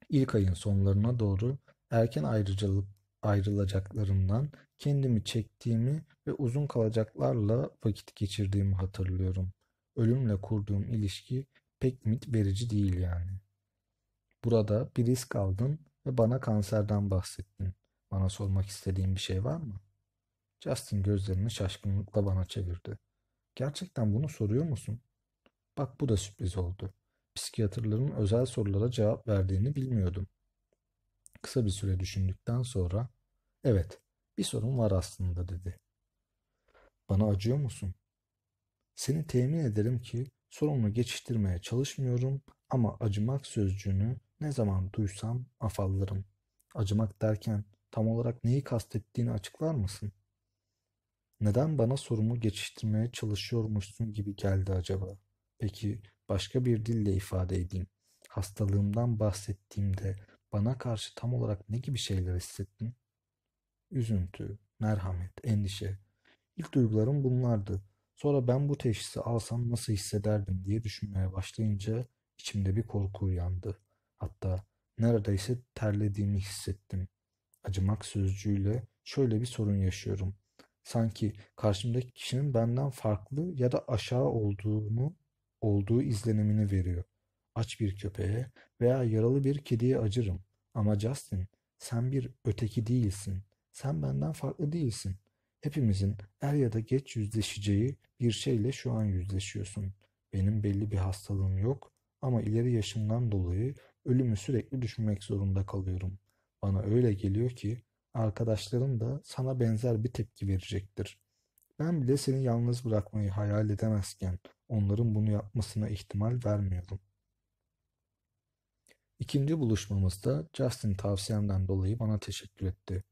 İlk ayın sonlarına doğru erken ayrıcalık ayrılacaklarımdan kendimi çektiğimi ve uzun kalacaklarla vakit geçirdiğimi hatırlıyorum. Ölümle kurduğum ilişki pek mit verici değil yani. Burada bir risk aldın ve bana kanserden bahsettin. Bana sormak istediğin bir şey var mı? Justin gözlerini şaşkınlıkla bana çevirdi. Gerçekten bunu soruyor musun? Bak bu da sürpriz oldu. Psikiyatrların özel sorulara cevap verdiğini bilmiyordum. Kısa bir süre düşündükten sonra evet bir sorun var aslında dedi. Bana acıyor musun? Seni temin ederim ki sorunu geçiştirmeye çalışmıyorum ama acımak sözcüğünü ne zaman duysam afallarım. Acımak derken tam olarak neyi kastettiğini açıklar mısın? Neden bana sorumu geçiştirmeye çalışıyormuşsun gibi geldi acaba? Peki başka bir dille ifade edeyim. Hastalığımdan bahsettiğimde bana karşı tam olarak ne gibi şeyler hissettin? Üzüntü, merhamet, endişe. İlk duygularım bunlardı. Sonra ben bu teşhisi alsam nasıl hissederdim diye düşünmeye başlayınca içimde bir korku uyandı. Hatta neredeyse terlediğimi hissettim. Acımak sözcüğüyle şöyle bir sorun yaşıyorum. Sanki karşımdaki kişinin benden farklı ya da aşağı olduğunu olduğu izlenimini veriyor. Aç bir köpeğe veya yaralı bir kediye acırım. Ama Justin sen bir öteki değilsin. Sen benden farklı değilsin. Hepimizin er ya da geç yüzleşeceği bir şeyle şu an yüzleşiyorsun. Benim belli bir hastalığım yok ama ileri yaşımdan dolayı Ölümü sürekli düşünmek zorunda kalıyorum. Bana öyle geliyor ki arkadaşlarım da sana benzer bir tepki verecektir. Ben bile seni yalnız bırakmayı hayal edemezken onların bunu yapmasına ihtimal vermiyorum. İkinci buluşmamızda Justin tavsiyemden dolayı bana teşekkür etti.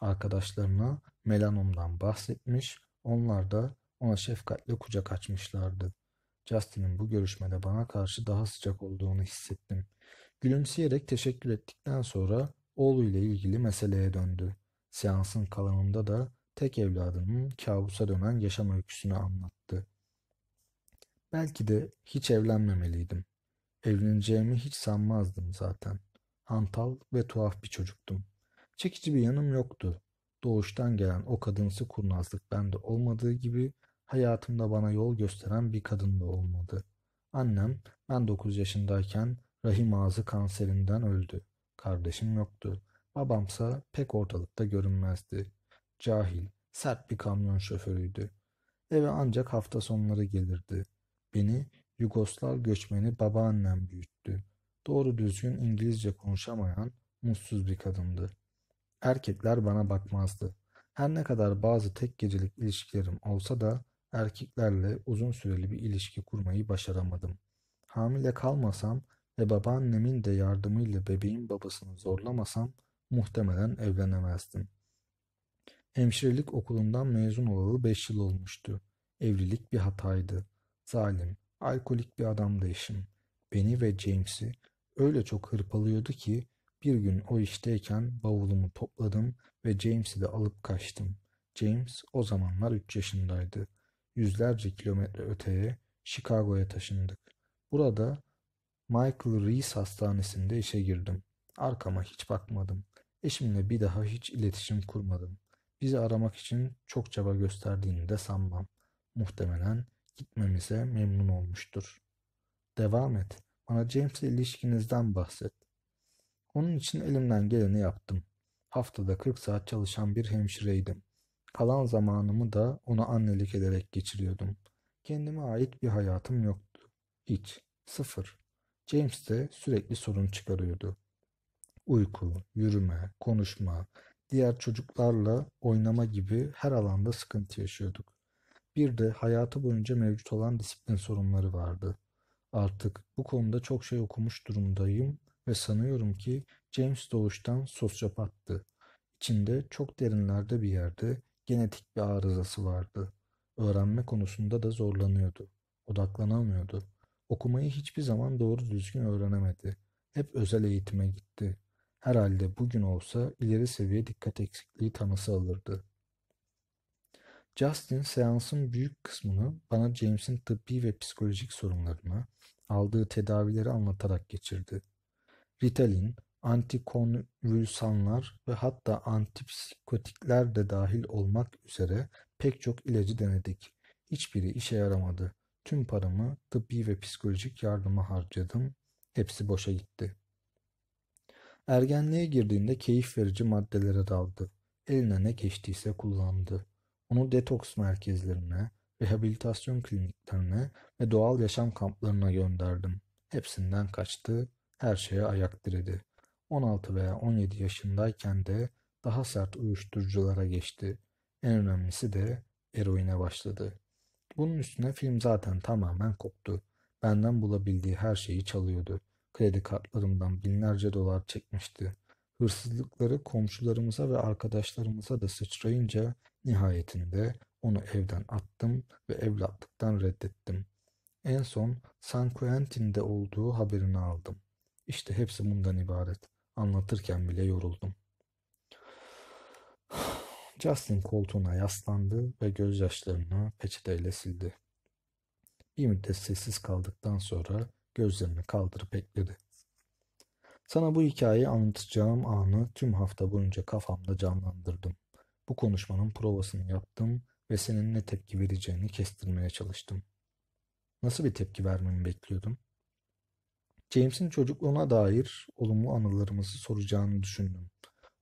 Arkadaşlarına melanomdan bahsetmiş, onlar da ona şefkatle kucak açmışlardı. Justin'in bu görüşmede bana karşı daha sıcak olduğunu hissettim. Gülümseyerek teşekkür ettikten sonra oğluyla ilgili meseleye döndü. Seansın kalanında da tek evladının kabusa dönen yaşam öyküsünü anlattı. Belki de hiç evlenmemeliydim. Evleneceğimi hiç sanmazdım zaten. Hantal ve tuhaf bir çocuktum. Çekici bir yanım yoktu. Doğuştan gelen o kadınsı kurnazlık bende olmadığı gibi hayatımda bana yol gösteren bir kadın da olmadı. Annem ben 9 yaşındayken Rahim ağzı kanserinden öldü. Kardeşim yoktu. Babamsa pek ortalıkta görünmezdi. Cahil, sert bir kamyon şoförüydü. Eve ancak hafta sonları gelirdi. Beni Yugoslav göçmeni babaannem büyüttü. Doğru düzgün İngilizce konuşamayan mutsuz bir kadındı. Erkekler bana bakmazdı. Her ne kadar bazı tek gecelik ilişkilerim olsa da erkeklerle uzun süreli bir ilişki kurmayı başaramadım. Hamile kalmasam ve babaannemin de yardımıyla bebeğin babasını zorlamasam muhtemelen evlenemezdim. Hemşirelik okulundan mezun olalı beş yıl olmuştu. Evlilik bir hataydı. Zalim, alkolik bir adamdı eşim. Beni ve James'i öyle çok hırpalıyordu ki bir gün o işteyken bavulumu topladım ve James'i de alıp kaçtım. James o zamanlar 3 yaşındaydı. Yüzlerce kilometre öteye Chicago'ya taşındık. Burada Michael Reese Hastanesi'nde işe girdim. Arkama hiç bakmadım. Eşimle bir daha hiç iletişim kurmadım. Bizi aramak için çok çaba gösterdiğini de sanmam. Muhtemelen gitmemize memnun olmuştur. Devam et. Bana James'le ilişkinizden bahset. Onun için elimden geleni yaptım. Haftada 40 saat çalışan bir hemşireydim. Kalan zamanımı da ona annelik ederek geçiriyordum. Kendime ait bir hayatım yoktu. Hiç. Sıfır. James de sürekli sorun çıkarıyordu. Uyku, yürüme, konuşma, diğer çocuklarla oynama gibi her alanda sıkıntı yaşıyorduk. Bir de hayatı boyunca mevcut olan disiplin sorunları vardı. Artık bu konuda çok şey okumuş durumdayım ve sanıyorum ki James doğuştan sosyopattı. İçinde çok derinlerde bir yerde genetik bir arızası vardı. Öğrenme konusunda da zorlanıyordu. Odaklanamıyordu. Okumayı hiçbir zaman doğru düzgün öğrenemedi. Hep özel eğitime gitti. Herhalde bugün olsa ileri seviye dikkat eksikliği tanısı alırdı. Justin seansın büyük kısmını bana James'in tıbbi ve psikolojik sorunlarını, aldığı tedavileri anlatarak geçirdi. Ritalin, antikonvülsanlar ve hatta antipsikotikler de dahil olmak üzere pek çok ilacı denedik. Hiçbiri işe yaramadı. Tüm paramı tıbbi ve psikolojik yardıma harcadım. Hepsi boşa gitti. Ergenliğe girdiğinde keyif verici maddelere daldı. Eline ne geçtiyse kullandı. Onu detoks merkezlerine, rehabilitasyon kliniklerine ve doğal yaşam kamplarına gönderdim. Hepsinden kaçtı, her şeye ayak diredi. 16 veya 17 yaşındayken de daha sert uyuşturuculara geçti. En önemlisi de eroine başladı. Bunun üstüne film zaten tamamen koptu. Benden bulabildiği her şeyi çalıyordu. Kredi kartlarımdan binlerce dolar çekmişti. Hırsızlıkları komşularımıza ve arkadaşlarımıza da sıçrayınca nihayetinde onu evden attım ve evlatlıktan reddettim. En son San Quentin'de olduğu haberini aldım. İşte hepsi bundan ibaret. Anlatırken bile yoruldum. Justin koltuğuna yaslandı ve gözyaşlarını peçeteyle sildi. Bir müddet sessiz kaldıktan sonra gözlerini kaldırıp bekledi. Sana bu hikayeyi anlatacağım anı tüm hafta boyunca kafamda canlandırdım. Bu konuşmanın provasını yaptım ve senin ne tepki vereceğini kestirmeye çalıştım. Nasıl bir tepki vermemi bekliyordum? James'in çocukluğuna dair olumlu anılarımızı soracağını düşündüm.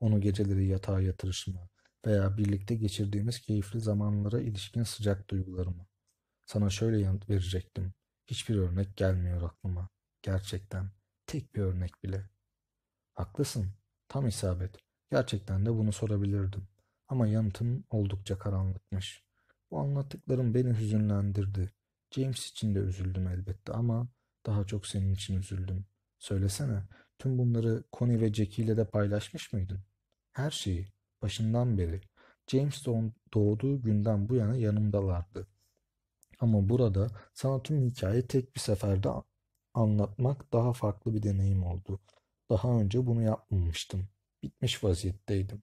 Onu geceleri yatağa yatırışımı, veya birlikte geçirdiğimiz keyifli zamanlara ilişkin sıcak duygularımı. Sana şöyle yanıt verecektim. Hiçbir örnek gelmiyor aklıma. Gerçekten. Tek bir örnek bile. Haklısın. Tam isabet. Gerçekten de bunu sorabilirdim. Ama yanıtım oldukça karanlıkmış. Bu anlattıklarım beni hüzünlendirdi. James için de üzüldüm elbette ama daha çok senin için üzüldüm. Söylesene, tüm bunları Connie ve Jackie ile de paylaşmış mıydın? Her şeyi başından beri. James doğduğu günden bu yana yanımdalardı. Ama burada sana tüm hikayeyi tek bir seferde anlatmak daha farklı bir deneyim oldu. Daha önce bunu yapmamıştım. Bitmiş vaziyetteydim.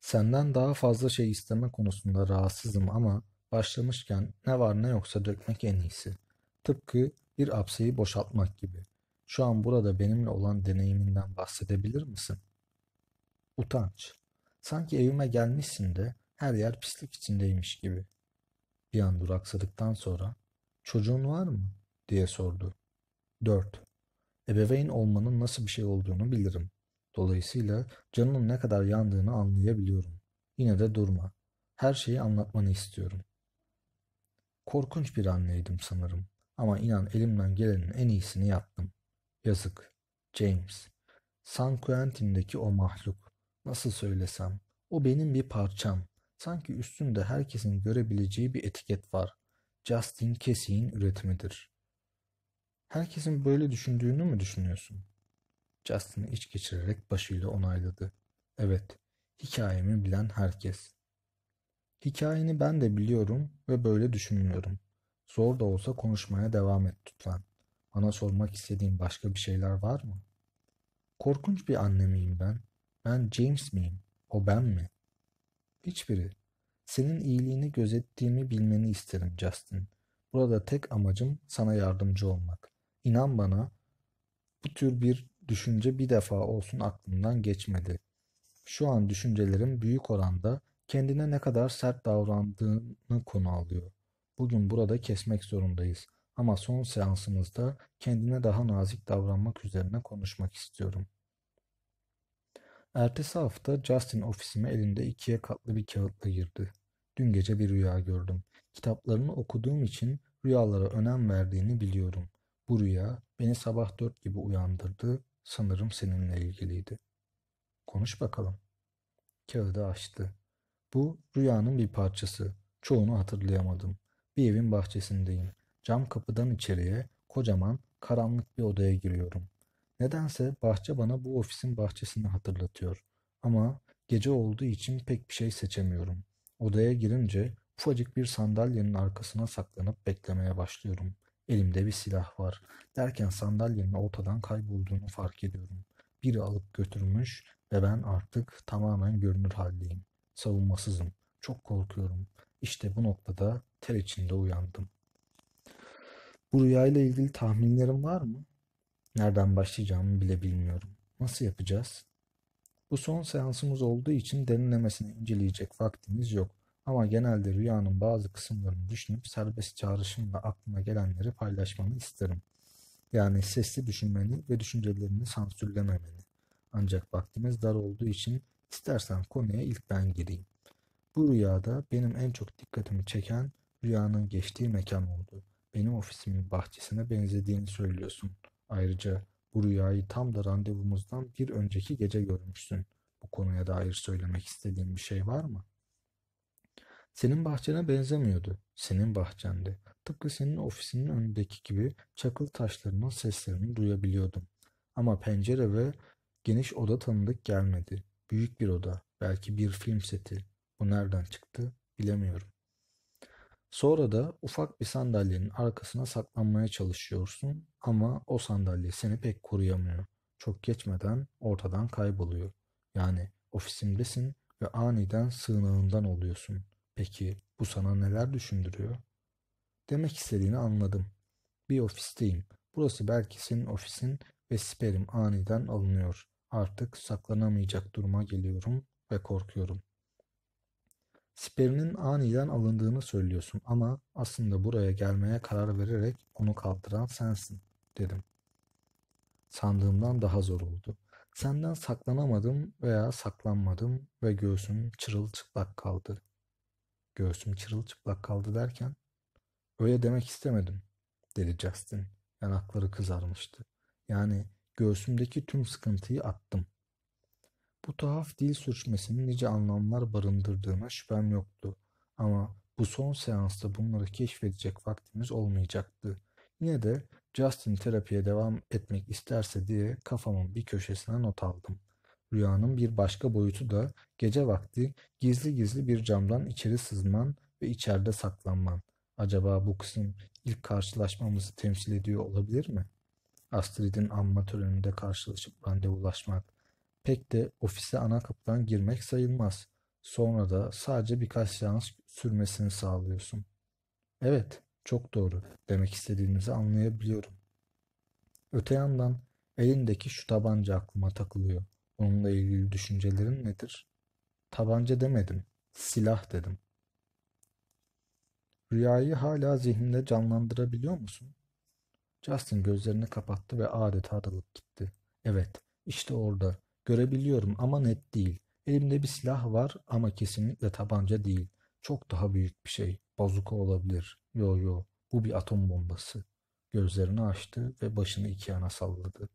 Senden daha fazla şey isteme konusunda rahatsızım ama başlamışken ne var ne yoksa dökmek en iyisi. Tıpkı bir apsayı boşaltmak gibi. Şu an burada benimle olan deneyiminden bahsedebilir misin? Utanç. Sanki evime gelmişsin de her yer pislik içindeymiş gibi. Bir an duraksadıktan sonra çocuğun var mı diye sordu. 4. Ebeveyn olmanın nasıl bir şey olduğunu bilirim. Dolayısıyla canının ne kadar yandığını anlayabiliyorum. Yine de durma. Her şeyi anlatmanı istiyorum. Korkunç bir anneydim sanırım. Ama inan elimden gelenin en iyisini yaptım. Yazık. James. San Quentin'deki o mahluk. Nasıl söylesem, o benim bir parçam. Sanki üstünde herkesin görebileceği bir etiket var. Justin Casey'in üretimidir. Herkesin böyle düşündüğünü mü düşünüyorsun? Justin iç geçirerek başıyla onayladı. Evet, hikayemi bilen herkes. Hikayeni ben de biliyorum ve böyle düşünmüyorum. Zor da olsa konuşmaya devam et lütfen. Bana sormak istediğin başka bir şeyler var mı? Korkunç bir anne miyim ben? Ben James miyim? O ben mi? Hiçbiri. Senin iyiliğini gözettiğimi bilmeni isterim Justin. Burada tek amacım sana yardımcı olmak. İnan bana bu tür bir düşünce bir defa olsun aklımdan geçmedi. Şu an düşüncelerim büyük oranda kendine ne kadar sert davrandığını konu alıyor. Bugün burada kesmek zorundayız ama son seansımızda kendine daha nazik davranmak üzerine konuşmak istiyorum. Ertesi hafta Justin ofisime elinde ikiye katlı bir kağıtla girdi. Dün gece bir rüya gördüm. Kitaplarını okuduğum için rüyalara önem verdiğini biliyorum. Bu rüya beni sabah dört gibi uyandırdı. Sanırım seninle ilgiliydi. Konuş bakalım. Kağıdı açtı. Bu rüyanın bir parçası. Çoğunu hatırlayamadım. Bir evin bahçesindeyim. Cam kapıdan içeriye kocaman karanlık bir odaya giriyorum. Nedense bahçe bana bu ofisin bahçesini hatırlatıyor. Ama gece olduğu için pek bir şey seçemiyorum. Odaya girince ufacık bir sandalyenin arkasına saklanıp beklemeye başlıyorum. Elimde bir silah var. Derken sandalyenin ortadan kaybolduğunu fark ediyorum. Biri alıp götürmüş ve ben artık tamamen görünür haldeyim. Savunmasızım. Çok korkuyorum. İşte bu noktada ter içinde uyandım. Bu rüyayla ilgili tahminlerim var mı? Nereden başlayacağımı bile bilmiyorum. Nasıl yapacağız? Bu son seansımız olduğu için derinlemesine inceleyecek vaktimiz yok. Ama genelde rüyanın bazı kısımlarını düşünüp serbest çağrışımla aklıma gelenleri paylaşmanı isterim. Yani sesli düşünmeni ve düşüncelerini sansürlememeni. Ancak vaktimiz dar olduğu için istersen konuya ilk ben gireyim. Bu rüyada benim en çok dikkatimi çeken rüyanın geçtiği mekan oldu. Benim ofisimin bahçesine benzediğini söylüyorsun. Ayrıca bu rüyayı tam da randevumuzdan bir önceki gece görmüştün. Bu konuya dair söylemek istediğin bir şey var mı? Senin bahçene benzemiyordu. Senin bahçende. Tıpkı senin ofisinin önündeki gibi çakıl taşlarının seslerini duyabiliyordum. Ama pencere ve geniş oda tanıdık gelmedi. Büyük bir oda, belki bir film seti. Bu nereden çıktı bilemiyorum. Sonra da ufak bir sandalyenin arkasına saklanmaya çalışıyorsun ama o sandalye seni pek koruyamıyor. Çok geçmeden ortadan kayboluyor. Yani ofisimdesin ve aniden sığınağından oluyorsun. Peki bu sana neler düşündürüyor? Demek istediğini anladım. Bir ofisteyim. Burası belki senin ofisin ve siperim aniden alınıyor. Artık saklanamayacak duruma geliyorum ve korkuyorum. Siperinin aniden alındığını söylüyorsun ama aslında buraya gelmeye karar vererek onu kaldıran sensin, dedim. Sandığımdan daha zor oldu. Senden saklanamadım veya saklanmadım ve göğsüm çırılçıplak kaldı. Göğsüm çırılçıplak kaldı derken, öyle demek istemedim, dedi Justin. Yanakları kızarmıştı. Yani göğsümdeki tüm sıkıntıyı attım. Bu tuhaf dil sürçmesinin nice anlamlar barındırdığına şüphem yoktu. Ama bu son seansta bunları keşfedecek vaktimiz olmayacaktı. Yine de Justin terapiye devam etmek isterse diye kafamın bir köşesine not aldım. Rüyanın bir başka boyutu da gece vakti gizli gizli bir camdan içeri sızman ve içeride saklanman. Acaba bu kısım ilk karşılaşmamızı temsil ediyor olabilir mi? Astrid'in anma töreninde karşılaşıp randevulaşmak, pek de ofise ana kapıdan girmek sayılmaz. Sonra da sadece birkaç seans sürmesini sağlıyorsun. Evet, çok doğru demek istediğinizi anlayabiliyorum. Öte yandan elindeki şu tabanca aklıma takılıyor. Onunla ilgili düşüncelerin nedir? Tabanca demedim, silah dedim. Rüyayı hala zihninde canlandırabiliyor musun? Justin gözlerini kapattı ve adeta dalıp gitti. Evet, işte orada Görebiliyorum ama net değil. Elimde bir silah var ama kesinlikle tabanca değil. Çok daha büyük bir şey. Bazuka olabilir. Yo yo. Bu bir atom bombası. Gözlerini açtı ve başını iki yana salladı.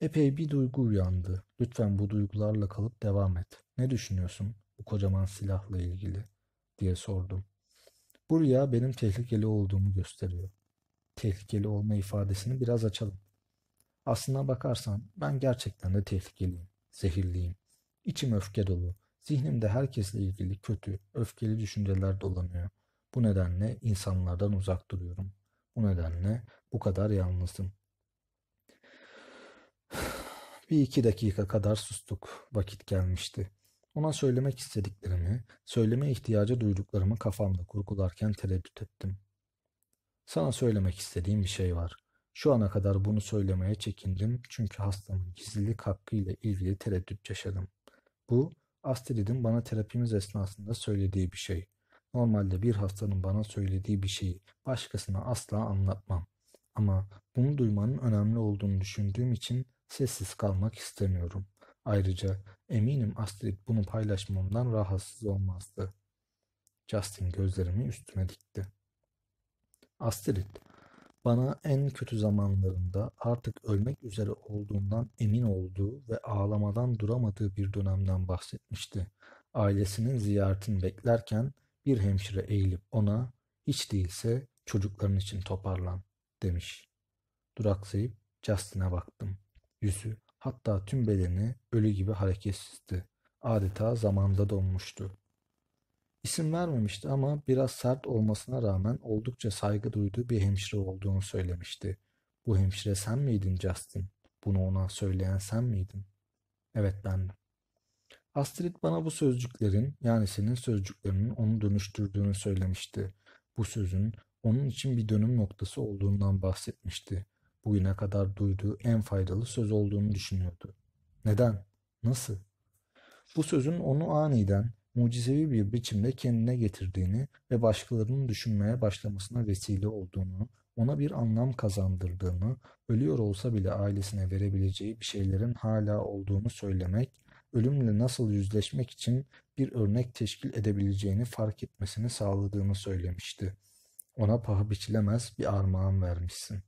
Epey bir duygu uyandı. Lütfen bu duygularla kalıp devam et. Ne düşünüyorsun bu kocaman silahla ilgili? diye sordum. Bu rüya benim tehlikeli olduğumu gösteriyor. Tehlikeli olma ifadesini biraz açalım. Aslına bakarsan ben gerçekten de tehlikeliyim zehirliyim. İçim öfke dolu. Zihnimde herkesle ilgili kötü, öfkeli düşünceler dolanıyor. Bu nedenle insanlardan uzak duruyorum. Bu nedenle bu kadar yalnızım. Bir iki dakika kadar sustuk. Vakit gelmişti. Ona söylemek istediklerimi, söyleme ihtiyacı duyduklarımı kafamda kurgularken tereddüt ettim. Sana söylemek istediğim bir şey var. Şu ana kadar bunu söylemeye çekindim çünkü hastamın gizlilik hakkıyla ilgili tereddüt yaşadım. Bu Astrid'in bana terapimiz esnasında söylediği bir şey. Normalde bir hastanın bana söylediği bir şeyi başkasına asla anlatmam. Ama bunu duymanın önemli olduğunu düşündüğüm için sessiz kalmak istemiyorum. Ayrıca eminim Astrid bunu paylaşmamdan rahatsız olmazdı. Justin gözlerimi üstüme dikti. Astrid, bana en kötü zamanlarında artık ölmek üzere olduğundan emin olduğu ve ağlamadan duramadığı bir dönemden bahsetmişti. Ailesinin ziyaretini beklerken bir hemşire eğilip ona hiç değilse çocukların için toparlan demiş. Duraksayıp Justin'e baktım. Yüzü hatta tüm bedeni ölü gibi hareketsizdi. Adeta zamanda donmuştu. İsim vermemişti ama biraz sert olmasına rağmen oldukça saygı duyduğu bir hemşire olduğunu söylemişti. Bu hemşire sen miydin Justin? Bunu ona söyleyen sen miydin? Evet ben. Astrid bana bu sözcüklerin yani senin sözcüklerinin onu dönüştürdüğünü söylemişti. Bu sözün onun için bir dönüm noktası olduğundan bahsetmişti. Bugüne kadar duyduğu en faydalı söz olduğunu düşünüyordu. Neden? Nasıl? Bu sözün onu aniden mucizevi bir biçimde kendine getirdiğini ve başkalarının düşünmeye başlamasına vesile olduğunu, ona bir anlam kazandırdığını, ölüyor olsa bile ailesine verebileceği bir şeylerin hala olduğunu söylemek, ölümle nasıl yüzleşmek için bir örnek teşkil edebileceğini fark etmesini sağladığını söylemişti. Ona paha biçilemez bir armağan vermişsin.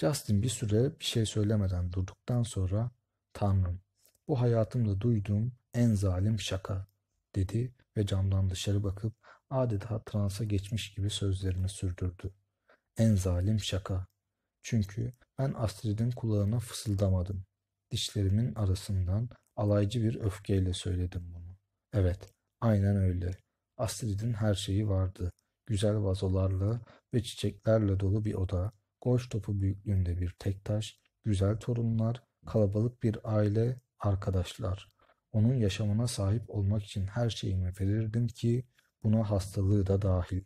Justin bir süre bir şey söylemeden durduktan sonra ''Tanrım, bu hayatımda duyduğum en zalim şaka dedi ve camdan dışarı bakıp adeta transa geçmiş gibi sözlerini sürdürdü. En zalim şaka. Çünkü ben Astrid'in kulağına fısıldamadım. Dişlerimin arasından alaycı bir öfkeyle söyledim bunu. Evet, aynen öyle. Astrid'in her şeyi vardı. Güzel vazolarla ve çiçeklerle dolu bir oda, golf topu büyüklüğünde bir tek taş, güzel torunlar, kalabalık bir aile, arkadaşlar. Onun yaşamına sahip olmak için her şeyimi verirdim ki buna hastalığı da dahil.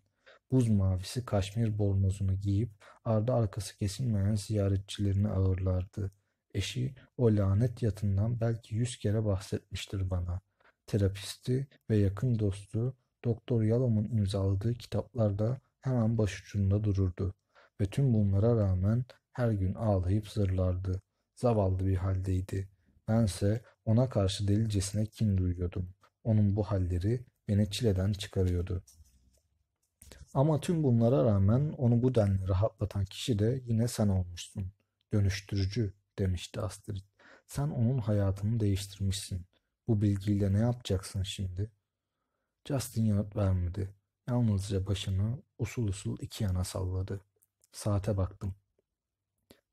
Buz mavisi kaşmir bornozunu giyip ardı arkası kesilmeyen ziyaretçilerini ağırlardı. Eşi o lanet yatından belki yüz kere bahsetmiştir bana. Terapisti ve yakın dostu Doktor Yalom'un imzaladığı kitaplarda hemen başucunda dururdu. Ve tüm bunlara rağmen her gün ağlayıp zırlardı. Zavallı bir haldeydi. Bense ona karşı delicesine kin duyuyordum. Onun bu halleri beni çileden çıkarıyordu. Ama tüm bunlara rağmen onu bu denli rahatlatan kişi de yine sen olmuşsun. Dönüştürücü demişti Astrid. Sen onun hayatını değiştirmişsin. Bu bilgiyle ne yapacaksın şimdi? Justin yanıt vermedi. Yalnızca başını usul usul iki yana salladı. Saate baktım.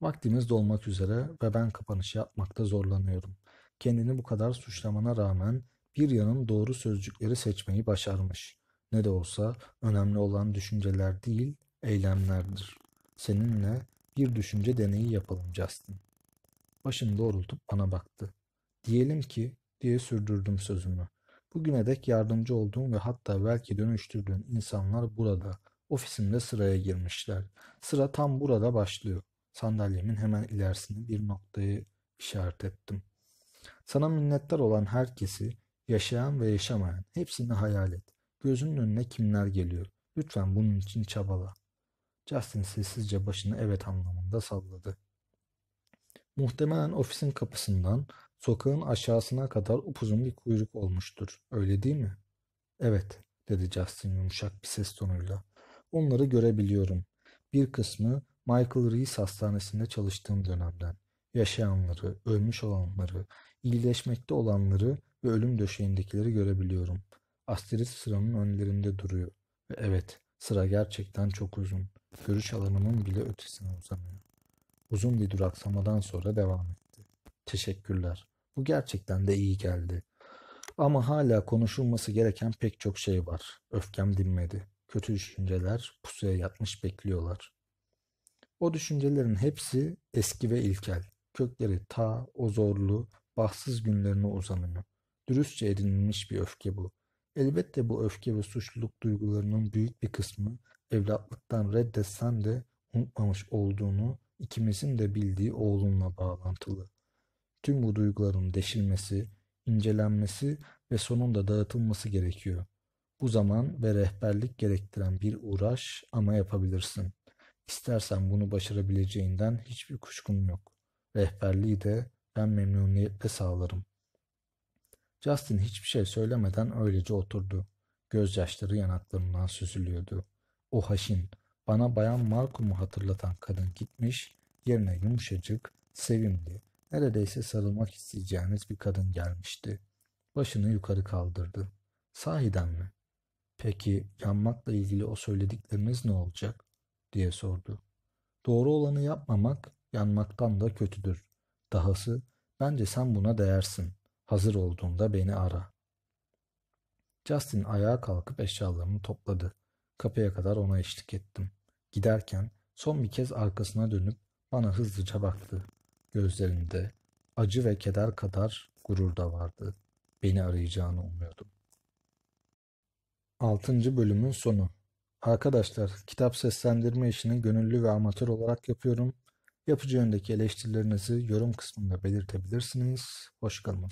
Vaktimiz dolmak üzere ve ben kapanışı yapmakta zorlanıyorum kendini bu kadar suçlamana rağmen bir yanım doğru sözcükleri seçmeyi başarmış. Ne de olsa önemli olan düşünceler değil, eylemlerdir. Seninle bir düşünce deneyi yapalım Justin. Başını doğrultup bana baktı. Diyelim ki diye sürdürdüm sözümü. Bugüne dek yardımcı olduğum ve hatta belki dönüştürdüğün insanlar burada. Ofisimde sıraya girmişler. Sıra tam burada başlıyor. Sandalyemin hemen ilerisini bir noktayı işaret ettim. Sana minnettar olan herkesi, yaşayan ve yaşamayan hepsini hayal et. Gözünün önüne kimler geliyor? Lütfen bunun için çabala. Justin sessizce başını evet anlamında salladı. Muhtemelen ofisin kapısından sokağın aşağısına kadar upuzun bir kuyruk olmuştur. Öyle değil mi? Evet, dedi Justin yumuşak bir ses tonuyla. Onları görebiliyorum. Bir kısmı Michael Reese Hastanesi'nde çalıştığım dönemden. Yaşayanları, ölmüş olanları, İyileşmekte olanları ve ölüm döşeğindekileri görebiliyorum. Asterisk sıranın önlerinde duruyor. Ve evet, sıra gerçekten çok uzun. Görüş alanımın bile ötesine uzanıyor. Uzun bir duraksamadan sonra devam etti. Teşekkürler. Bu gerçekten de iyi geldi. Ama hala konuşulması gereken pek çok şey var. Öfkem dinmedi. Kötü düşünceler pusuya yatmış bekliyorlar. O düşüncelerin hepsi eski ve ilkel. Kökleri ta o zorlu bahtsız günlerine uzanıyor. Dürüstçe edinilmiş bir öfke bu. Elbette bu öfke ve suçluluk duygularının büyük bir kısmı evlatlıktan reddetsem de unutmamış olduğunu ikimizin de bildiği oğlunla bağlantılı. Tüm bu duyguların deşilmesi, incelenmesi ve sonunda dağıtılması gerekiyor. Bu zaman ve rehberlik gerektiren bir uğraş ama yapabilirsin. İstersen bunu başarabileceğinden hiçbir kuşkum yok. Rehberliği de ben memnuniyetle sağlarım. Justin hiçbir şey söylemeden öylece oturdu. Gözyaşları yanaklarından süzülüyordu. O haşin, bana bayan Markumu hatırlatan kadın gitmiş, yerine yumuşacık, sevimli, neredeyse sarılmak isteyeceğiniz bir kadın gelmişti. Başını yukarı kaldırdı. Sahiden mi? Peki yanmakla ilgili o söyledikleriniz ne olacak? diye sordu. Doğru olanı yapmamak yanmaktan da kötüdür Dahası bence sen buna değersin. Hazır olduğunda beni ara. Justin ayağa kalkıp eşyalarını topladı. Kapıya kadar ona eşlik ettim. Giderken son bir kez arkasına dönüp bana hızlıca baktı. Gözlerinde acı ve keder kadar gurur da vardı. Beni arayacağını umuyordum. 6. bölümün sonu. Arkadaşlar kitap seslendirme işini gönüllü ve amatör olarak yapıyorum Yapıcı yöndeki eleştirilerinizi yorum kısmında belirtebilirsiniz. Hoşçakalın.